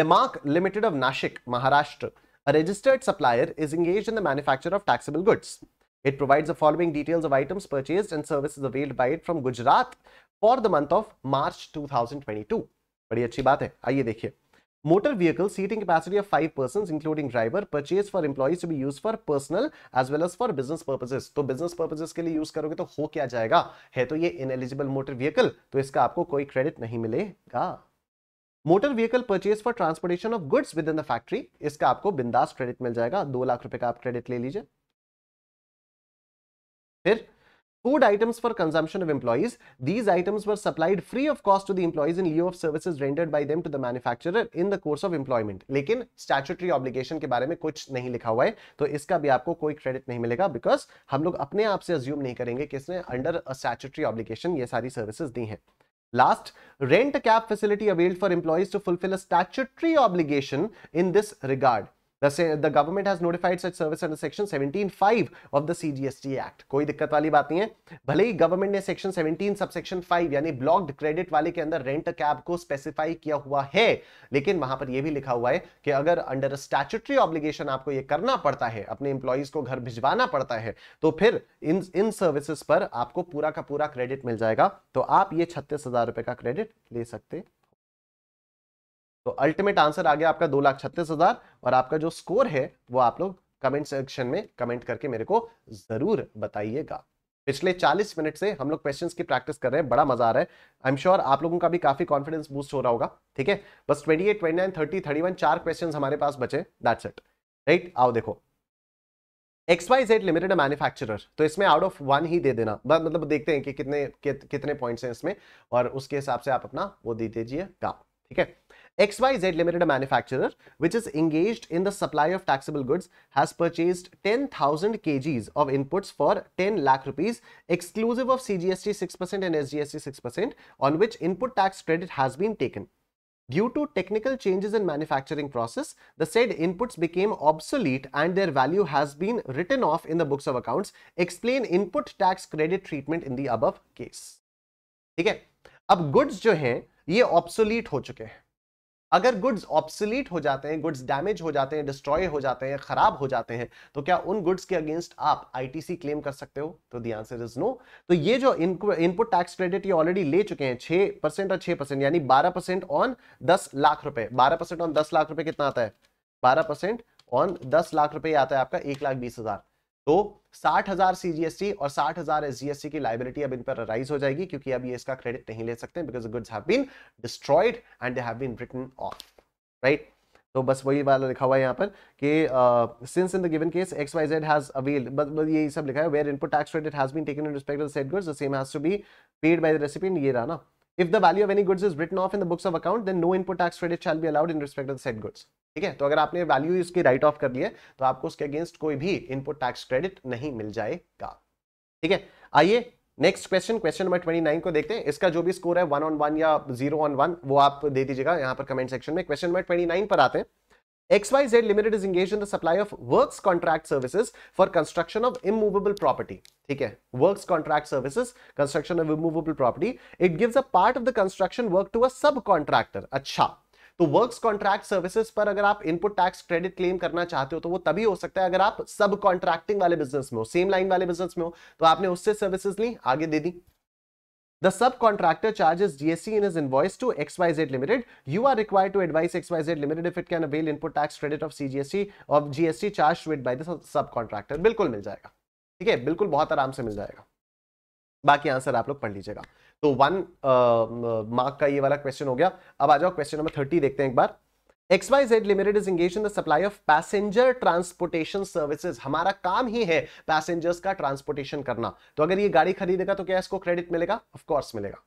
Lemark Limited of Nashik Maharashtra registered supplier is is in the manufacture of taxable goods goods. It provides the following details of items purchased and services availed by it from Gujarat for the month of March 2022 बड़ी अच्छी बात है आइए देखिए motor vehicle seating capacity of five person including driver purchase for employees to be use for personal as well as for business purposes तो business purposes के लिए use करोगे तो हो क्या जाएगा है तो ये इनएलिजिबल मोटर व्हीकल तो इसका आपको कोई क्रेडिट नहीं मिलेगा motor vehicle purchase for transportation of goods within the factory इसका आपको बिंदास क्रेडिट मिल जाएगा दो लाख रुपए का आप क्रेडिट ले लीजिए फिर Food items for consumption of employees. These items were supplied free of cost to the employees in lieu of services rendered by them to the manufacturer in the course of employment. लेकिन statutory obligation के बारे में कुछ नहीं लिखा हुआ है तो इसका भी आपको कोई क्रेडिट नहीं मिलेगा बिकॉज हम लोग अपने आप से अज्यूम नहीं करेंगे कि इसने अंडर अ स्टैचुटरी ऑब्लिगेशन ये सारी सर्विसेज दी हैं Last, rent a cab facility availed for employees to fulfill a statutory obligation in this regard. The, the government has notified such service under section 17.5 of the CGST Act. कोई दिक्कत वाली बात नहीं है भले ही गवर्नमेंट ने सेक्शन 17 सबसेक्शन 5 यानी ब्लॉक्ड क्रेडिट वाले के अंदर रेंट कैब को स्पेसिफाई किया हुआ है लेकिन वहां पर यह भी लिखा हुआ है कि अगर अंडर स्टैचुटरी ऑब्लिगेशन आपको यह करना पड़ता है अपने इंप्लॉयज को घर भिजवाना पड़ता है तो फिर इन इन सर्विसेज पर आपको पूरा का पूरा क्रेडिट मिल जाएगा तो आप ये छत्तीस रुपए का क्रेडिट ले सकते हैं तो अल्टीमेट आंसर आ गया आपका दो लाख छत्तीस हजार और आपका जो स्कोर है वो आप लोग कमेंट सेक्शन में कमेंट करके मेरे को जरूर बताइएगा पिछले 40 मिनट से हम लोग क्वेश्चंस की प्रैक्टिस कर रहे हैं बड़ा मजा आ रहा है आई एम श्योर आप लोगों का भी काफी कॉन्फिडेंस बूस्ट हो रहा होगा ठीक है बस 28, 29, 30, 31 चार क्वेश्चंस हमारे पास बचे दैट्स इट राइट आओ देखो X Y Z limited manufacturer तो इसमें आउट ऑफ वन ही दे देना मतलब देखते हैं कि कितने कि, कितने पॉइंट्स हैं इसमें और उसके हिसाब से आप अपना वो दे दीजिएगा ठीक है XYZ Limited, a manufacturer which is engaged in the supply of taxable goods, has purchased 10,000 kgs of inputs for 10 lakh rupees, exclusive of CGST 6% and SGST 6%, on which input tax credit has been taken. Due to technical changes in manufacturing process, the said inputs became obsolete and their value has been written off in the books of accounts. Explain input tax credit treatment in the above case. Okay, now goods are obsolete. Ho chuke obsolete अगर goods obsolete हो जाते हैं goods damage हो जाते हैं destroy हो जाते हैं खराब हो जाते हैं तो क्या उन गुड्स के अगेंस्ट आप आईटीसी क्लेम कर सकते हो तो दी आंसर इज नो तो ये जो इनपुट टैक्स क्रेडिट ये ऑलरेडी ले चुके हैं छह परसेंट और छह परसेंट यानी बारह परसेंट ऑन दस लाख रुपए बारह परसेंट ऑन दस लाख रुपए कितना आता है बारह परसेंट ऑन दस लाख रुपए आता है आपका एक लाख बीस हजार तो साठ हजार सीजीएसटी और साठ हजार एसजीएसटी की लाइबिलिटी अब इन पर राइज हो जाएगी क्योंकि अब ये इसका क्रेडिट नहीं ले सकते because goods have been destroyed and they have been written off right तो बस वही वाला लिखा हुआ है यहाँ पर कि since in the given case X Y Z has avail ये सब लिखा है where input tax credit has been taken in respect of said goods the same has to be paid by the recipient ये रहा ना the value value any any goods is written off in books books of account no input input credit shall be allowed allowed in respect the said goods ठीक है तो अगर आपने value इसकी right of कर ली है तो आपको उसके अगेंस्ट कोई भी इनपुट टैक्स क्रेडिट नहीं मिल जाएगा ठीक है आइए next question question number twenty nine को देखते हैं इसका जो भी स्कोर है वन ऑन वन या जीरो ऑन वन वो आप दे दीजिएगा यहां पर कमेंट सेक्शन में क्वेश्चन नंबर ट्वेंटी नाइन पर आते हैं XYZ Limited is engaged in the supply of works contract services for construction of immovable property. Okay, works contract services, construction of immovable property. It gives a part of the construction work to a subcontractor. Acha. तो works contract services पर अगर आप input tax credit claim करना चाहते हो तो वो तभी हो सकता है अगर आप सब कॉन्ट्रैक्टिंग वाले बिजनेस में हो सेम लाइन वाले बिजनेस में हो तो आपने उससे सर्विसेज ली आगे दे दी The subcontractor charges GST in his invoice to XYZ Limited. You are required to advise XYZ Limited if it can avail input tax credit of CGST of GST charged with by the subcontractor. बिल्कुल मिल जाएगा ठीक है बिल्कुल बहुत आराम से मिल जाएगा बाकी आंसर आप लोग पढ़ लीजिएगा तो one mark uh, ka ye wala question ho gaya ab aa jao question number 30 dekhte hain ek बार XYZ Limited is engaged in the supply of passenger transportation services. हमारा काम ही है passengers का transportation करना तो अगर ये गाड़ी खरीदेगा तो क्या इसको credit मिलेगा? Of course मिलेगा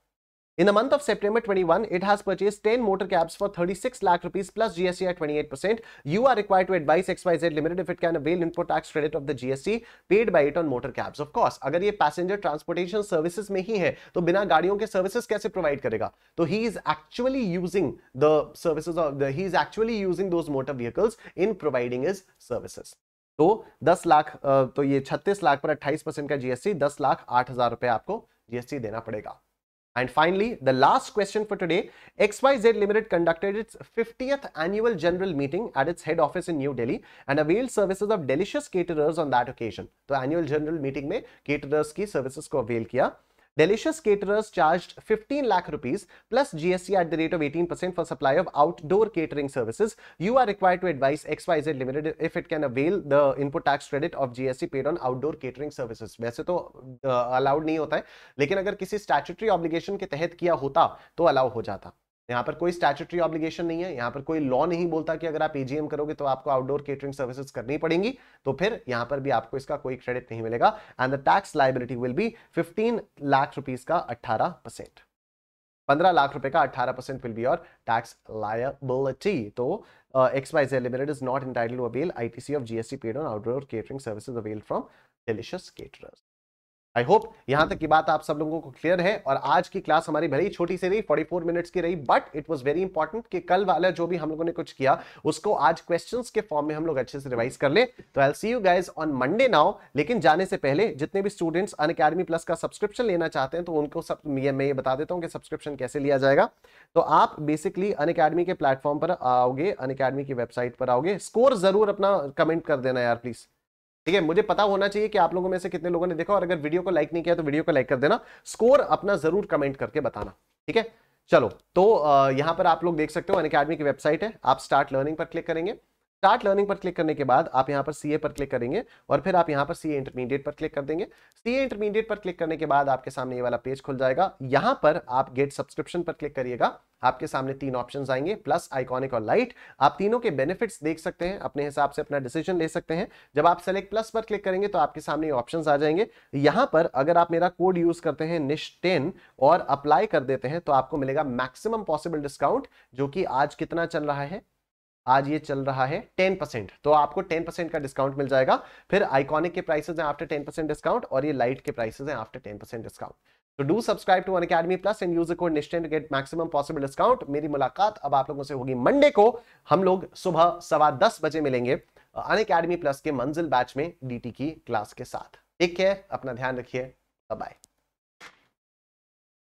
In the month of September 21, it has purchased 10 motor cabs for 36 lakh rupees plus GST at 28%. You are required to advise XYZ Limited if it can avail input tax credit of the GST paid by it on motor cabs. Of course, agar ye passenger transportation services mein hi hai, to bina gaadiyon ke services kaise provide karega? So he is actually using the services of the, he is actually using those motor vehicles in providing his services. तो 10 लाख तो ये 36 लाख पर 28 percent का GST 10 lakh आठ हजार रुपए आपको GST देना पड़ेगा And finally, the last question for today, XYZ Limited conducted its 50th annual general meeting at its head office in New Delhi and availed services of delicious caterers on that occasion. So, annual general meeting में caterers की services को avail किया. Delicious caterers charged 15 lakh rupees plus GST at the rate of 18% for supply of outdoor catering services. You are required to advise XYZ Limited if it can avail the input tax credit of GST paid on outdoor catering services. वैसे तो allowed uh, नहीं होता है लेकिन अगर किसी statutory obligation के तहत किया होता तो अलाउ हो जाता यहाँ पर कोई स्टैचुटरी ऑब्लिगेशन नहीं है यहाँ पर कोई लॉ नहीं बोलता कि अगर आप एजीएम करोगे तो आपको आउटडोर केटरिंग सर्विसेज करनी पड़ेंगी तो फिर यहाँ पर भी आपको इसका कोई क्रेडिट नहीं मिलेगा and the tax liability will be fifteen lakh rupees का 18 परसेंट पंद्रह लाख रुपए का अट्ठारह परसेंट विल बी और टैक्स लाइबिलिटी तो X Y Z limited is not entitle to avail ITC of GST paid on outdoor catering services avail from Delicious Caterers I hope यहां तक की बात आप सब लोगों को क्लियर है और आज की क्लास हमारी भले ही छोटी सी रही 44 मिनट्स की रही but it was very important कि कल वाला जो भी हम लोगों ने कुछ किया उसको आज क्वेश्चंस के फॉर्म में हम लोग अच्छे से रिवाइज कर ले तो I see you guys on Monday now लेकिन जाने से पहले जितने भी स्टूडेंट्स अन अकेडमी प्लस का सब्सक्रिप्शन लेना चाहते हैं तो उनको सब मैं ये बता देता हूँ कि सब्सक्रिप्शन कैसे लिया जाएगा तो आप बेसिकली अन अकेडमी के प्लेटफॉर्म पर आओगे अन अकेडमी की वेबसाइट पर आओगे स्कोर जरूर अपना कमेंट कर देना यार प्लीज ठीक है मुझे पता होना चाहिए कि आप लोगों में से कितने लोगों ने देखा और अगर वीडियो को लाइक नहीं किया तो वीडियो को लाइक कर देना स्कोर अपना जरूर कमेंट करके बताना ठीक है चलो तो यहां पर आप लोग देख सकते हो अन की वेबसाइट है आप स्टार्ट लर्निंग पर क्लिक करेंगे स्टार्ट लर्निंग पर क्लिक करने के बाद आप यहाँ पर सीए पर क्लिक करेंगे और फिर आप यहाँ पर सीए इंटरमीडिएट पर क्लिक कर देंगे सीए इंटरमीडिएट पर क्लिक करने के बाद आपके सामने ये वाला पेज खुल जाएगा यहाँ पर आप गेट सब्सक्रिप्शन पर क्लिक करिएगा आपके सामने तीन ऑप्शंस आएंगे प्लस आइकॉनिक और लाइट आप तीनों के बेनिफिट्स देख सकते हैं अपने हिसाब से अपना डिसीजन ले सकते हैं जब आप सेलेक्ट प्लस पर क्लिक करेंगे तो आपके सामने ऑप्शंस आ जाएंगे यहां पर अगर आप मेरा कोड यूज करते हैं निश टेन और अप्लाई कर देते हैं तो आपको मिलेगा मैक्सिमम पॉसिबल डिस्काउंट जो कि आज कितना चल रहा है आज ये चल रहा है टेन परसेंट तो आपको टेन परसेंट का डिस्काउंट मिल जाएगा फिर आइकॉनिक के प्राइसेज हैं आफ्टर टेन परसेंट डिस्काउंट और ये लाइट के प्राइसेज हैं आफ्टर टेन परसेंट डिस्काउंट तो do subscribe to Unacademy plus and use code निश्चिंत गेट मैक्सिमम पॉसिबल डिस्काउंट मेरी मुलाकात अब आप लोगों से होगी मंडे को हम लोग सुबह सवा दस बजे मिलेंगे अन अकेडमी प्लस के मंजिल बैच में डी की क्लास के साथ ठीक है अपना ध्यान रखिए बाय